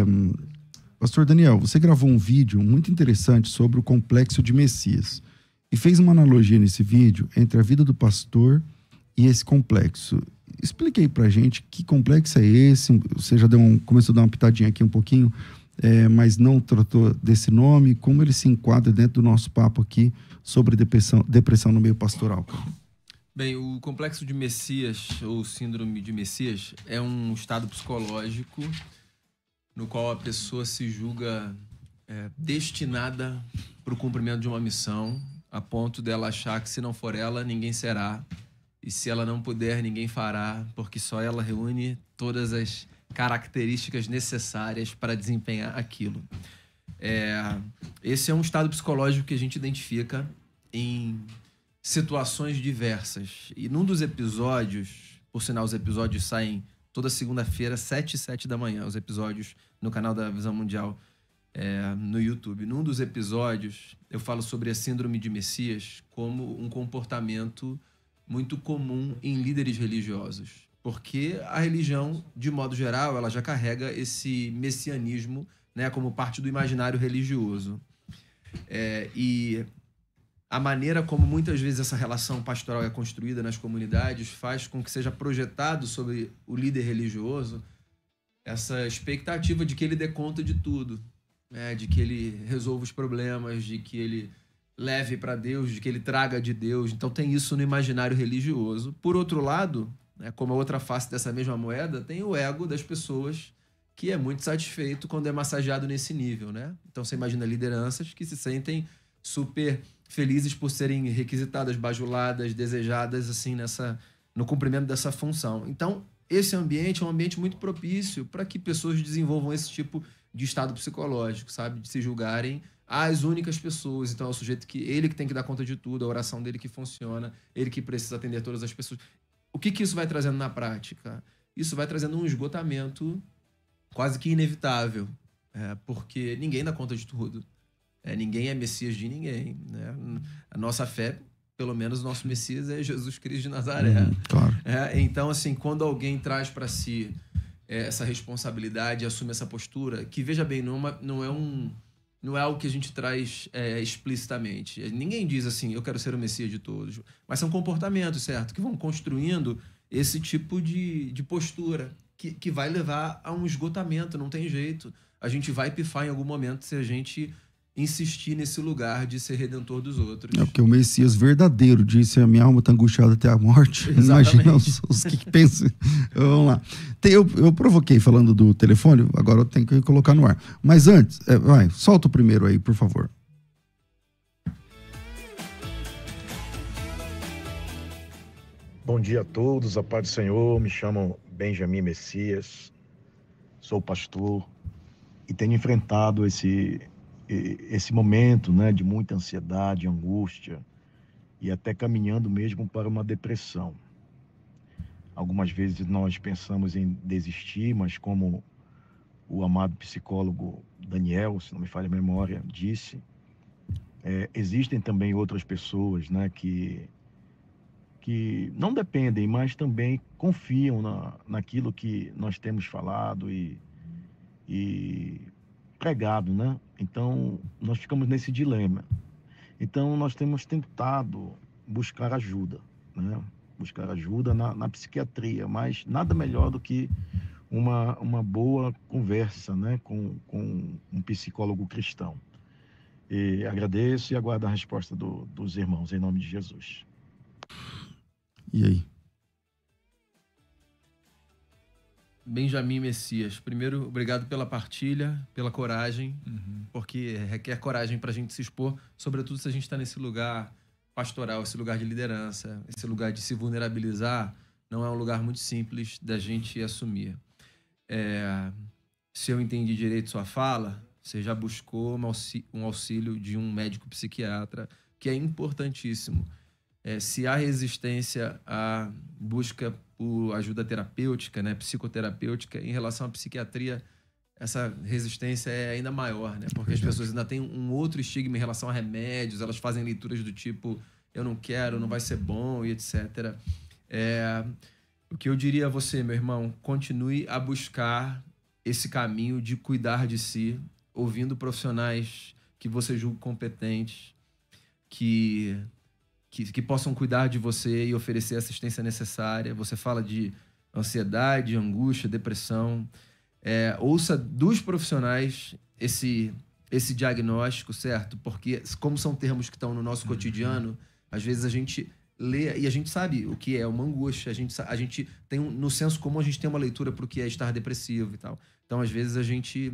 Pastor Daniel, você gravou um vídeo muito interessante sobre o complexo de Messias e fez uma analogia nesse vídeo entre a vida do pastor e esse complexo. Expliquei pra gente que complexo é esse, você já deu um, começou a dar uma pitadinha aqui um pouquinho, é, mas não tratou desse nome, como ele se enquadra dentro do nosso papo aqui sobre depressão, depressão no meio pastoral. Bem, o complexo de Messias, ou síndrome de Messias, é um estado psicológico no qual a pessoa se julga é, destinada para o cumprimento de uma missão a ponto dela achar que se não for ela, ninguém será. E se ela não puder, ninguém fará, porque só ela reúne todas as características necessárias para desempenhar aquilo. É, esse é um estado psicológico que a gente identifica em situações diversas. E num dos episódios, por sinal, os episódios saem toda segunda-feira, 7 e 7 da manhã, os episódios no canal da Visão Mundial é, no YouTube. Num dos episódios, eu falo sobre a Síndrome de Messias como um comportamento muito comum em líderes religiosos. Porque a religião, de modo geral, ela já carrega esse messianismo né, como parte do imaginário religioso. É, e a maneira como muitas vezes essa relação pastoral é construída nas comunidades faz com que seja projetado sobre o líder religioso essa expectativa de que ele dê conta de tudo, né, de que ele resolva os problemas, de que ele leve para Deus, de que ele traga de Deus. Então tem isso no imaginário religioso. Por outro lado, né, como a outra face dessa mesma moeda, tem o ego das pessoas que é muito satisfeito quando é massageado nesse nível, né? Então você imagina lideranças que se sentem super felizes por serem requisitadas, bajuladas, desejadas assim nessa no cumprimento dessa função. Então, esse ambiente é um ambiente muito propício para que pessoas desenvolvam esse tipo de de estado psicológico, sabe? De se julgarem as únicas pessoas. Então é o sujeito que ele que tem que dar conta de tudo, a oração dele que funciona, ele que precisa atender todas as pessoas. O que, que isso vai trazendo na prática? Isso vai trazendo um esgotamento quase que inevitável, é, porque ninguém dá conta de tudo. É, ninguém é Messias de ninguém. Né? A nossa fé, pelo menos o nosso Messias é Jesus Cristo de Nazaré. Hum, claro. É, então, assim, quando alguém traz para si é, essa responsabilidade, assume essa postura, que veja bem, não, é não é um não é algo que a gente traz é, explicitamente. Ninguém diz assim, eu quero ser o Messias de todos. Mas são comportamentos, certo? Que vão construindo esse tipo de, de postura, que, que vai levar a um esgotamento, não tem jeito. A gente vai pifar em algum momento se a gente insistir nesse lugar de ser redentor dos outros. É porque o Messias verdadeiro disse: A minha alma está angustiada até a morte. Exatamente. *laughs* Imagina os, os que, que pensam. *laughs* Vamos lá. Eu, eu, provoquei falando do telefone, agora eu tenho que colocar no ar. Mas antes, é, vai, solta o primeiro aí, por favor. Bom dia a todos, a paz do Senhor. Me chamo Benjamin Messias, sou pastor e tenho enfrentado esse esse momento né, de muita ansiedade, angústia e até caminhando mesmo para uma depressão. Algumas vezes nós pensamos em desistir, mas como o amado psicólogo Daniel, se não me falha a memória, disse, é, existem também outras pessoas né, que, que não dependem, mas também confiam na, naquilo que nós temos falado e, e empregado, né? Então, nós ficamos nesse dilema. Então, nós temos tentado buscar ajuda, né? Buscar ajuda na, na psiquiatria, mas nada melhor do que uma, uma boa conversa, né? Com, com um psicólogo cristão. E agradeço e aguardo a resposta do, dos irmãos, em nome de Jesus. E aí? Benjamin Messias, primeiro, obrigado pela partilha, pela coragem, uhum. porque requer coragem para a gente se expor, sobretudo se a gente está nesse lugar pastoral, esse lugar de liderança, esse lugar de se vulnerabilizar, não é um lugar muito simples da gente assumir. É, se eu entendi direito sua fala, você já buscou um auxílio de um médico psiquiatra, que é importantíssimo é, se há resistência à busca por ajuda terapêutica, né, psicoterapêutica, em relação à psiquiatria, essa resistência é ainda maior, né? Porque Verdade. as pessoas ainda têm um outro estigma em relação a remédios, elas fazem leituras do tipo eu não quero, não vai ser bom e etc. É, o que eu diria a você, meu irmão, continue a buscar esse caminho de cuidar de si, ouvindo profissionais que você julga competentes, que que, que possam cuidar de você e oferecer a assistência necessária. Você fala de ansiedade, angústia, depressão. É, ouça dos profissionais esse, esse diagnóstico, certo? Porque, como são termos que estão no nosso uhum. cotidiano, às vezes a gente lê e a gente sabe o que é uma angústia, a gente, a gente tem, um, no senso comum, a gente tem uma leitura para o que é estar depressivo e tal. Então, às vezes, a gente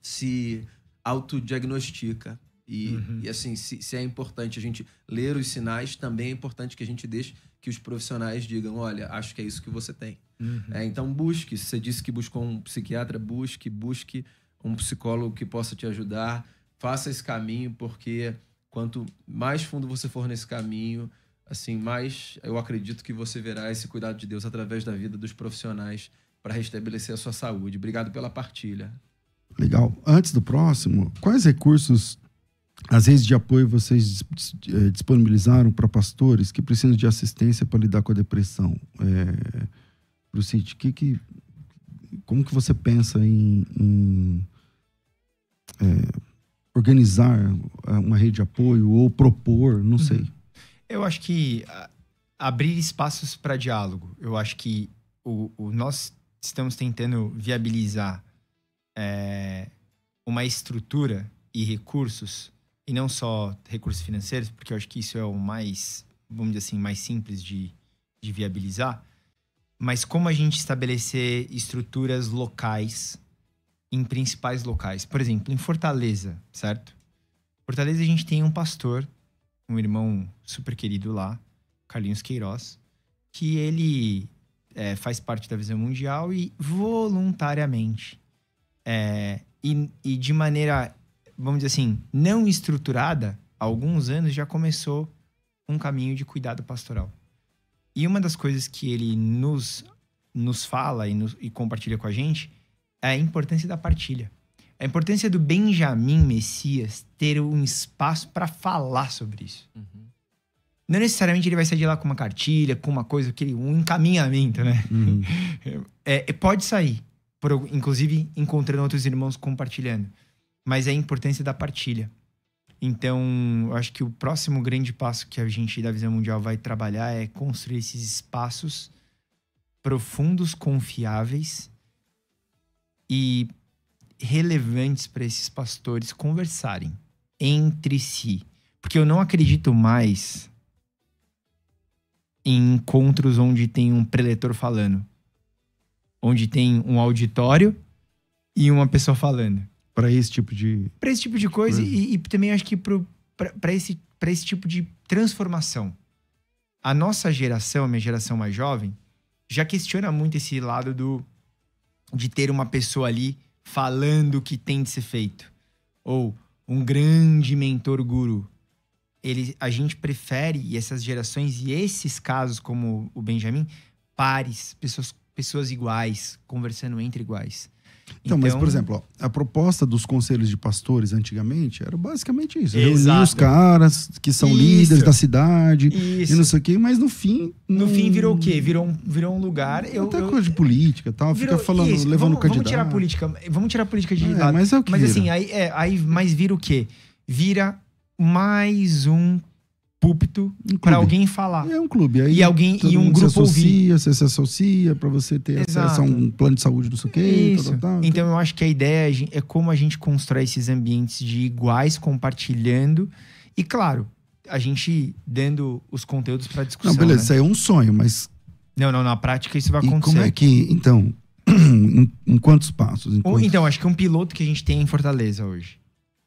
se autodiagnostica e, uhum. e assim, se, se, é importante a gente ler os sinais, também é importante que a gente deixe que os profissionais digam: olha, acho que é isso que você tem. Uhum. É, então busque. Se você disse que buscou um psiquiatra, busque, busque um psicólogo que possa te ajudar. Faça esse caminho, porque quanto mais fundo você for nesse caminho, assim, mais eu acredito que você verá esse cuidado de Deus através da vida dos profissionais para restabelecer a sua saúde. Obrigado pela partilha. Legal. Antes do próximo, quais recursos as redes de apoio vocês eh, disponibilizaram para pastores que precisam de assistência para lidar com a depressão. É, eh, Brucite, que, que, como que você pensa em, em é, organizar uma rede de apoio ou propor, não uhum. sei? Eu acho que a, ah, abrir espaços para diálogo. Eu acho que o, o nós estamos tentando viabilizar é, uma estrutura e recursos e não só recursos financeiros, porque eu acho que isso é o mais, vamos dizer assim, mais simples de, de viabilizar, mas como a gente estabelecer estruturas locais em principais locais. Por exemplo, em Fortaleza, certo? Fortaleza a gente tem um pastor, um irmão super querido lá, Carlinhos Queiroz, que ele é, faz parte da Visão Mundial e voluntariamente é, e, e de maneira vamos dizer assim, não estruturada, há alguns anos já começou um caminho de cuidado pastoral. E uma das coisas que ele nos, nos fala e, nos, e compartilha com a gente é a importância da partilha. A importância do Benjamim Messias ter um espaço para falar sobre isso. Uhum. Não necessariamente ele vai sair de lá com uma cartilha, com uma coisa, que um encaminhamento, né? Uhum. *laughs* É, é, pode sair, por, inclusive encontrando outros irmãos compartilhando mas é a importância da partilha. Então, eu acho que o próximo grande passo que a gente da Visão Mundial vai trabalhar é construir esses espaços profundos, confiáveis e relevantes para esses pastores conversarem entre si. Porque eu não acredito mais em encontros onde tem um preletor falando, onde tem um auditório e uma pessoa falando. Para esse tipo de. Para esse tipo de coisa, coisa. E, e, também acho que para esse, para esse tipo de transformação. A nossa geração, a minha geração mais jovem, já questiona muito esse lado do de ter uma pessoa ali falando o que tem de ser feito. Ou um grande mentor guru. Ele, a gente prefere, e essas gerações e esses casos, como o Benjamin, pares, pessoas, pessoas iguais, conversando entre iguais. Então, então, mas, por então- exemplo, ó, a proposta dos conselhos de pastores antigamente era basicamente isso: Exato. reunir os caras que são isso. líderes da cidade isso. e não sei o quê, mas no fim. No não... fim virou o quê? Virou um, virou um lugar. Eu, Até eu, coisa de política e tal, virou, fica falando, isso. levando vamos, candidato. Vamos tirar a política, vamos tirar a política de é, lado. Mas é o que Mas vira. assim, aí, é, aí vira o quê? Vira mais um púlpito um para alguém falar. É um clube. Aí e alguém e um grupo se associa, ouvir. Você se associa para você ter Exato. acesso a um plano de saúde do seu quê. Tal, tal, tal, então eu acho que a ideia é, é como a gente constrói esses ambientes de iguais compartilhando e claro, a gente dando os conteúdos para discussão. Não, beleza, né? isso aí é um sonho, mas Não, não, na prática isso vai acontecer. E como é que então *clears throat* em, em quantos passos? Em quantos... Então, acho que um piloto que a gente tem em Fortaleza hoje.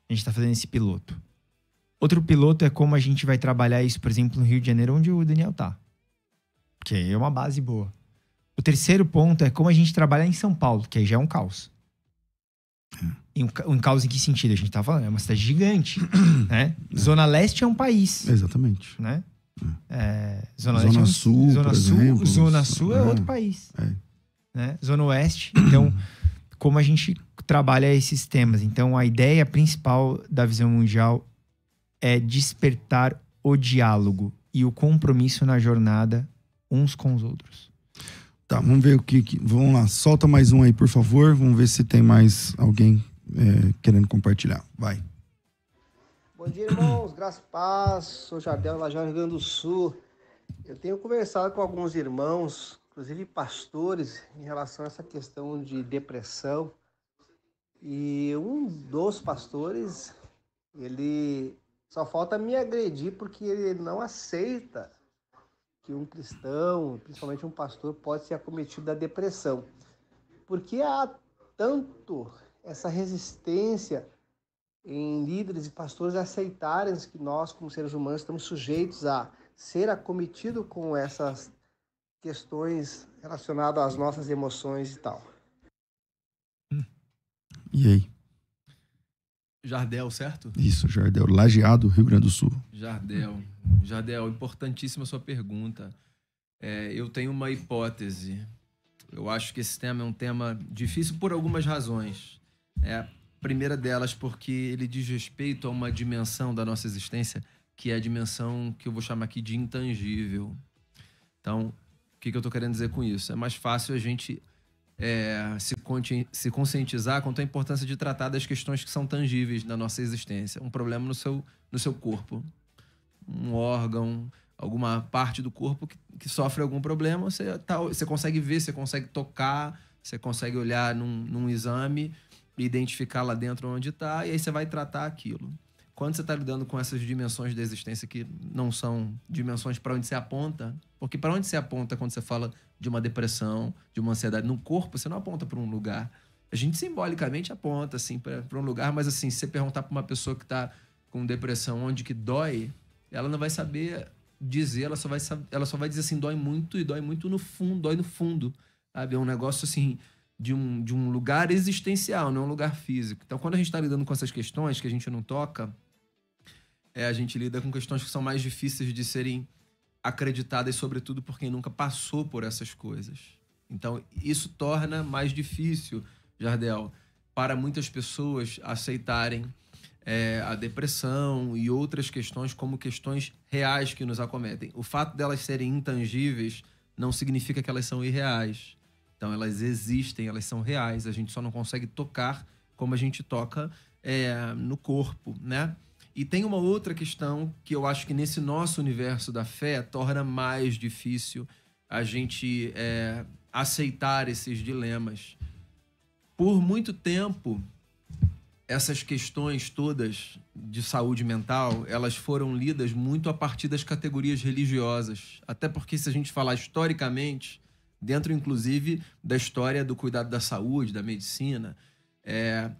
A gente está fazendo esse piloto Outro piloto é como a gente vai trabalhar isso, por exemplo, no Rio de Janeiro, onde o Daniel tá. Que é uma base boa. O terceiro ponto é como a gente trabalha em São Paulo, que aí já é um caos. É. Em um, um caos em que sentido a gente tá falando? É uma cidade gigante, *coughs* né? É. Zona Leste é um país. Exatamente. Né? É. É, Zona, Zona Leste é Sul, Zona Sul, exemplo, Zona Sul é, é. outro país. Né? Zona Oeste. Então, *coughs* como a gente trabalha esses temas? Então, a ideia principal da visão mundial é despertar o diálogo e o compromisso na jornada uns com os outros. Tá, vamos ver o que, Vamos lá, solta mais um aí, por favor. Vamos ver se tem mais alguém é, querendo compartilhar. Vai. Bom dia, irmãos. Graças paz. Sou Jardel lá Rio Grande do Sul. Eu tenho conversado com alguns irmãos, inclusive pastores, em relação a essa questão de depressão. E um dos pastores, ele só falta me agredir porque ele não aceita que um cristão, principalmente um pastor, pode ser acometido da depressão. Porque há tanto essa resistência em líderes e pastores aceitarem que nós, como seres humanos, estamos sujeitos a ser acometido com essas questões relacionadas às nossas emoções e tal. Hum. E aí? Jardel, certo? Isso, Jardel, Lajeado, Rio Grande do Sul. Jardel, Jardel, importantíssima sua pergunta. É, eu tenho uma hipótese. Eu acho que esse tema é um tema difícil por algumas razões. É, a primeira delas, porque ele diz respeito a uma dimensão da nossa existência, que é a dimensão que eu vou chamar aqui de intangível. Então, o que, que eu estou querendo dizer com isso? É mais fácil a gente é, se, se conscientizar quanto à importância de tratar das questões que são tangíveis na nossa existência. Um problema no seu, no seu corpo, um órgão, alguma parte do corpo que, que sofre algum problema, você, tá, você consegue ver, você consegue tocar, você consegue olhar num, num exame, identificar lá dentro onde está, e aí você vai tratar aquilo. Quando você está lidando com essas dimensões da existência que não são dimensões para onde você aponta, porque para onde você aponta quando você fala de uma depressão, de uma ansiedade no corpo, você não aponta para um lugar. A gente simbolicamente aponta assim para um lugar, mas assim, se você perguntar para uma pessoa que está com depressão onde que dói, ela não vai saber dizer, ela só vai ela só vai dizer assim, dói muito e dói muito no fundo, dói no fundo. Sabe? É um negócio assim de um, de um lugar existencial, não é um lugar físico. Então, quando a gente está lidando com essas questões que a gente não toca, é, a gente lida com questões que são mais difíceis de serem acreditadas, sobretudo por quem nunca passou por essas coisas. Então, isso torna mais difícil, Jardel, para muitas pessoas aceitarem é, a depressão e outras questões como questões reais que nos acometem. O fato delas serem intangíveis não significa que elas são irreais. Então, elas existem, elas são reais, a gente só não consegue tocar como a gente toca é, no corpo, né? E tem uma outra questão que eu acho que nesse nosso universo da fé torna mais difícil a gente é, aceitar esses dilemas. Por muito tempo, essas questões todas de saúde mental, elas foram lidas muito a partir das categorias religiosas. Até porque se a gente falar historicamente, dentro inclusive da história do cuidado da saúde, da medicina, é,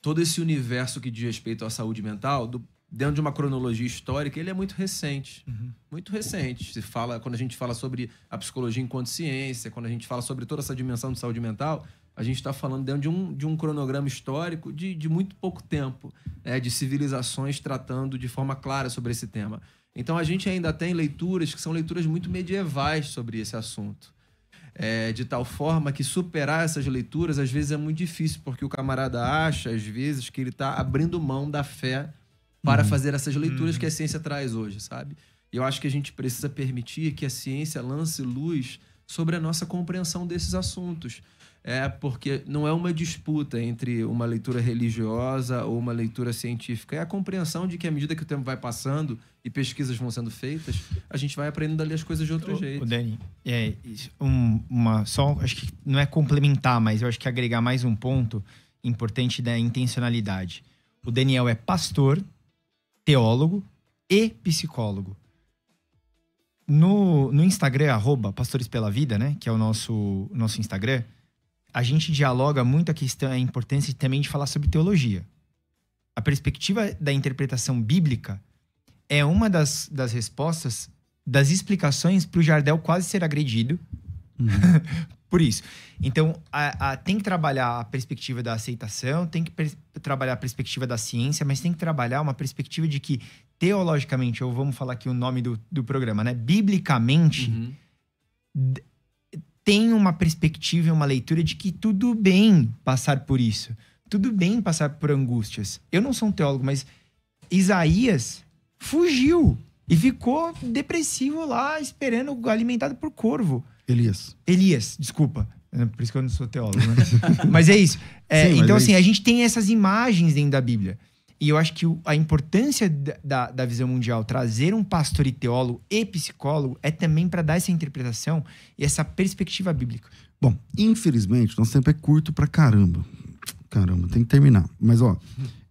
todo esse universo que diz respeito à saúde mental, do, dentro de uma cronologia histórica, ele é muito recente. Uhum. Muito recente. Se fala, quando a gente fala sobre a psicologia enquanto ciência, quando a gente fala sobre toda essa dimensão de saúde mental, a gente está falando dentro de um, de um cronograma histórico de, de muito pouco tempo, né? de civilizações tratando de forma clara sobre esse tema. Então a gente ainda tem leituras que são leituras muito medievais sobre esse assunto é, de tal forma que superar essas leituras às vezes é muito difícil, porque o camarada acha, às vezes, que ele está abrindo mão da fé para uhum. fazer essas leituras uhum. que a uhum. ciência traz hoje, sabe? E eu acho que a gente precisa permitir que a ciência lance luz sobre a nossa compreensão desses assuntos é porque não é uma disputa entre uma leitura religiosa ou uma leitura científica. É a compreensão de que à medida que o tempo vai passando e pesquisas vão sendo feitas, a gente vai aprendendo a ler as coisas de outro o, jeito. O Dani, é, um, uma, só acho que não é complementar, mas eu acho que é agregar mais um ponto importante da intencionalidade. O Daniel é pastor, teólogo e psicólogo. No, no Instagram, arroba Pastores Pela Vida, né? Que é o nosso, nosso Instagram a gente dialoga muito a questão, a importância também de falar sobre teologia. A perspectiva da interpretação bíblica é uma das, das respostas, das explicações para o Jardel quase ser agredido uhum. *laughs* por isso. Então, a, a, tem que trabalhar a perspectiva da aceitação, tem que trabalhar a perspectiva da ciência, mas tem que trabalhar uma perspectiva de que, teologicamente, ou vamos falar aqui o nome do, do programa, né? Biblicamente, uhum tem uma perspectiva e uma leitura de que tudo bem passar por isso. Tudo bem passar por angústias. Eu não sou um teólogo, mas Isaías fugiu e ficou depressivo lá, esperando alimentado por corvo. Elias. Elias, desculpa. É por isso que eu não sou teólogo, né? *laughs* mas é isso. É, Sim, então, é assim, é isso. a gente tem essas imagens dentro da Bíblia. E eu acho que a importância da, da visão mundial trazer um pastor e teólogo e psicólogo é também para dar essa interpretação e essa perspectiva bíblica. Bom, infelizmente, nosso tempo é curto para caramba. Caramba, tem que terminar. Mas, ó,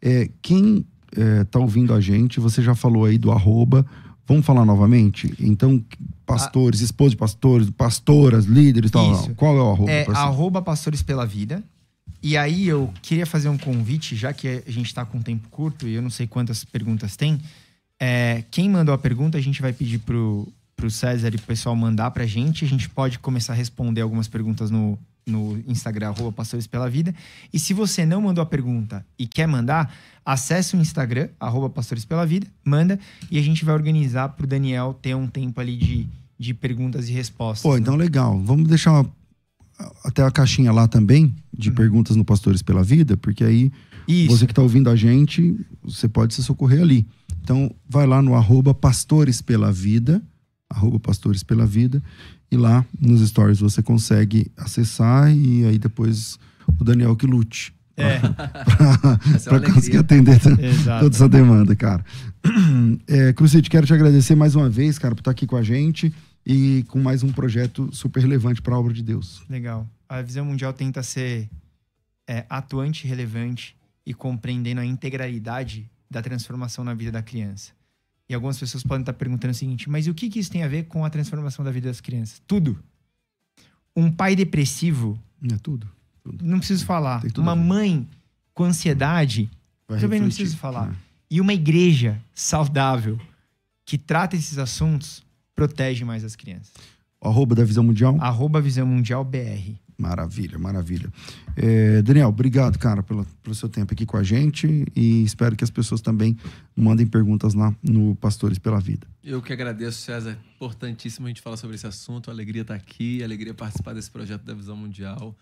é, quem é, tá ouvindo a gente, você já falou aí do arroba. Vamos falar novamente? Então, pastores, esposas de pastores, pastoras, líderes, tal, tal. Qual é o arroba? É, arroba pastores pela vida. E aí eu queria fazer um convite, já que a gente está com tempo curto e eu não sei quantas perguntas tem. É, quem mandou a pergunta, a gente vai pedir pro, pro César e pro pessoal mandar pra gente. A gente pode começar a responder algumas perguntas no, no Instagram, arroba Pastores Pela Vida. E se você não mandou a pergunta e quer mandar, acesse o Instagram, arroba Pastores Pela Vida, manda, e a gente vai organizar pro Daniel ter um tempo ali de, de perguntas e respostas. Pô, né? então né? legal. Vamos deixar uma até a caixinha lá também de uhum. perguntas no Pastores pela Vida, porque aí Isso. você que está ouvindo a gente, você pode se socorrer ali. Então, vai lá no arroba Pastores pela Vida, arroba Pastores pela Vida, e lá nos stories você consegue acessar e aí depois o Daniel que lute. É. Para *laughs* é conseguir atender Exato. toda essa demanda, cara. *clears throat* É, Crucete, quero te agradecer mais uma vez, cara, por estar tá aqui com a gente e com mais um projeto super relevante para a obra de Deus. Legal. A visão mundial tenta ser é, atuante, relevante e compreendendo a integralidade da transformação na vida da criança. E algumas pessoas podem estar perguntando o seguinte: mas o que, que isso tem a ver com a transformação da vida das crianças? Tudo. Um pai depressivo. É tudo. tudo. Não preciso falar. Uma mãe com ansiedade. Vai também refletir, não preciso falar. Né? E uma igreja saudável que trata esses assuntos protege mais as crianças. O arroba da Visão Mundial? Arroba Visão Mundial BR. Maravilha, maravilha. É, Daniel, obrigado, cara, pelo, pelo seu tempo aqui com a gente e espero que as pessoas também mandem perguntas lá no Pastores pela Vida. Eu que agradeço, César. Importantíssimo a gente falar sobre esse assunto. A alegria estar tá aqui, a alegria participar desse projeto da Visão Mundial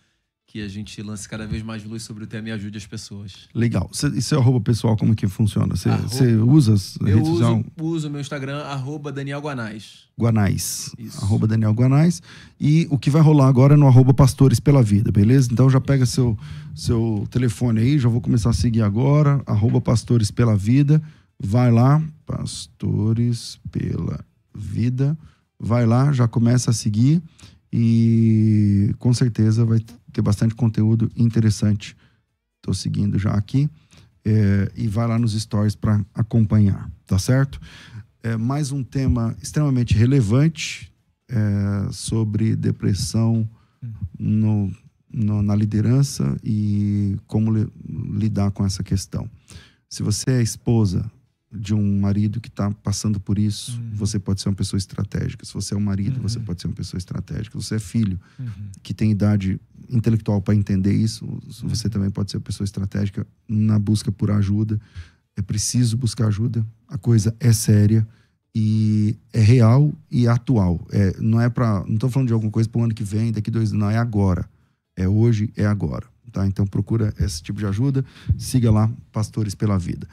que a gente lance cada vez mais luz sobre o tema e ajude as pessoas. Legal. Cê, e seu arroba pessoal, como que funciona? Você usa as eu redes uso, uso meu Instagram, arroba Daniel Guanais. Guanais. Isso. Arroba Daniel Guanais. E o que vai rolar agora é no arroba Pastores Pela Vida, beleza? Então já pega seu, seu telefone aí, já vou começar a seguir agora, arroba Pastores Pela Vida. Vai lá, Pastores Pela Vida. Vai lá, já começa a seguir e com certeza vai tem bastante conteúdo interessante. Estou seguindo já aqui. É, e vai lá nos stories para acompanhar, tá certo? É, mais um tema extremamente relevante é, sobre depressão no, no, na liderança e como li, lidar com essa questão. Se você é esposa de um marido que está passando por isso, uhum. você pode ser uma pessoa estratégica. Se você é um marido, uhum. você pode ser uma pessoa estratégica. Se você é filho uhum. que tem idade intelectual para entender isso. Você também pode ser pessoa estratégica na busca por ajuda. É preciso buscar ajuda. A coisa é séria e é real e atual. É, não é para, não estou falando de alguma coisa para o ano que vem, daqui dois, não é agora. É hoje, é agora. Tá? Então procura esse tipo de ajuda. Siga lá, Pastores pela Vida.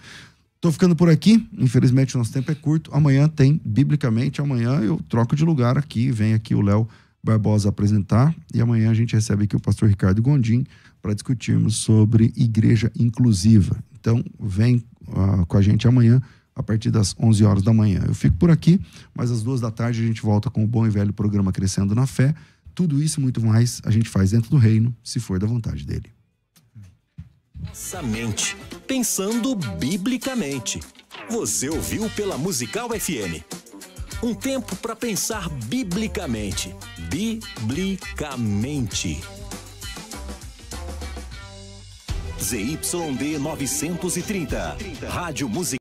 Tô ficando por aqui. Infelizmente, o nosso tempo é curto. Amanhã tem, biblicamente, amanhã eu troco de lugar aqui. Vem aqui o Léo Barbosa apresentar e amanhã a gente recebe aqui o pastor Ricardo Gondim para discutirmos sobre igreja inclusiva. Então, vem uh, com a gente amanhã a partir das 11 horas da manhã. Eu fico por aqui, mas às duas da tarde a gente volta com o bom e velho programa Crescendo na Fé. Tudo isso e muito mais a gente faz dentro do reino, se for da vontade dele. Nossa mente, pensando biblicamente. Você ouviu pela Musical FM um tempo para pensar biblicamente. Biblicamente. ZYD 930. Rádio Musical.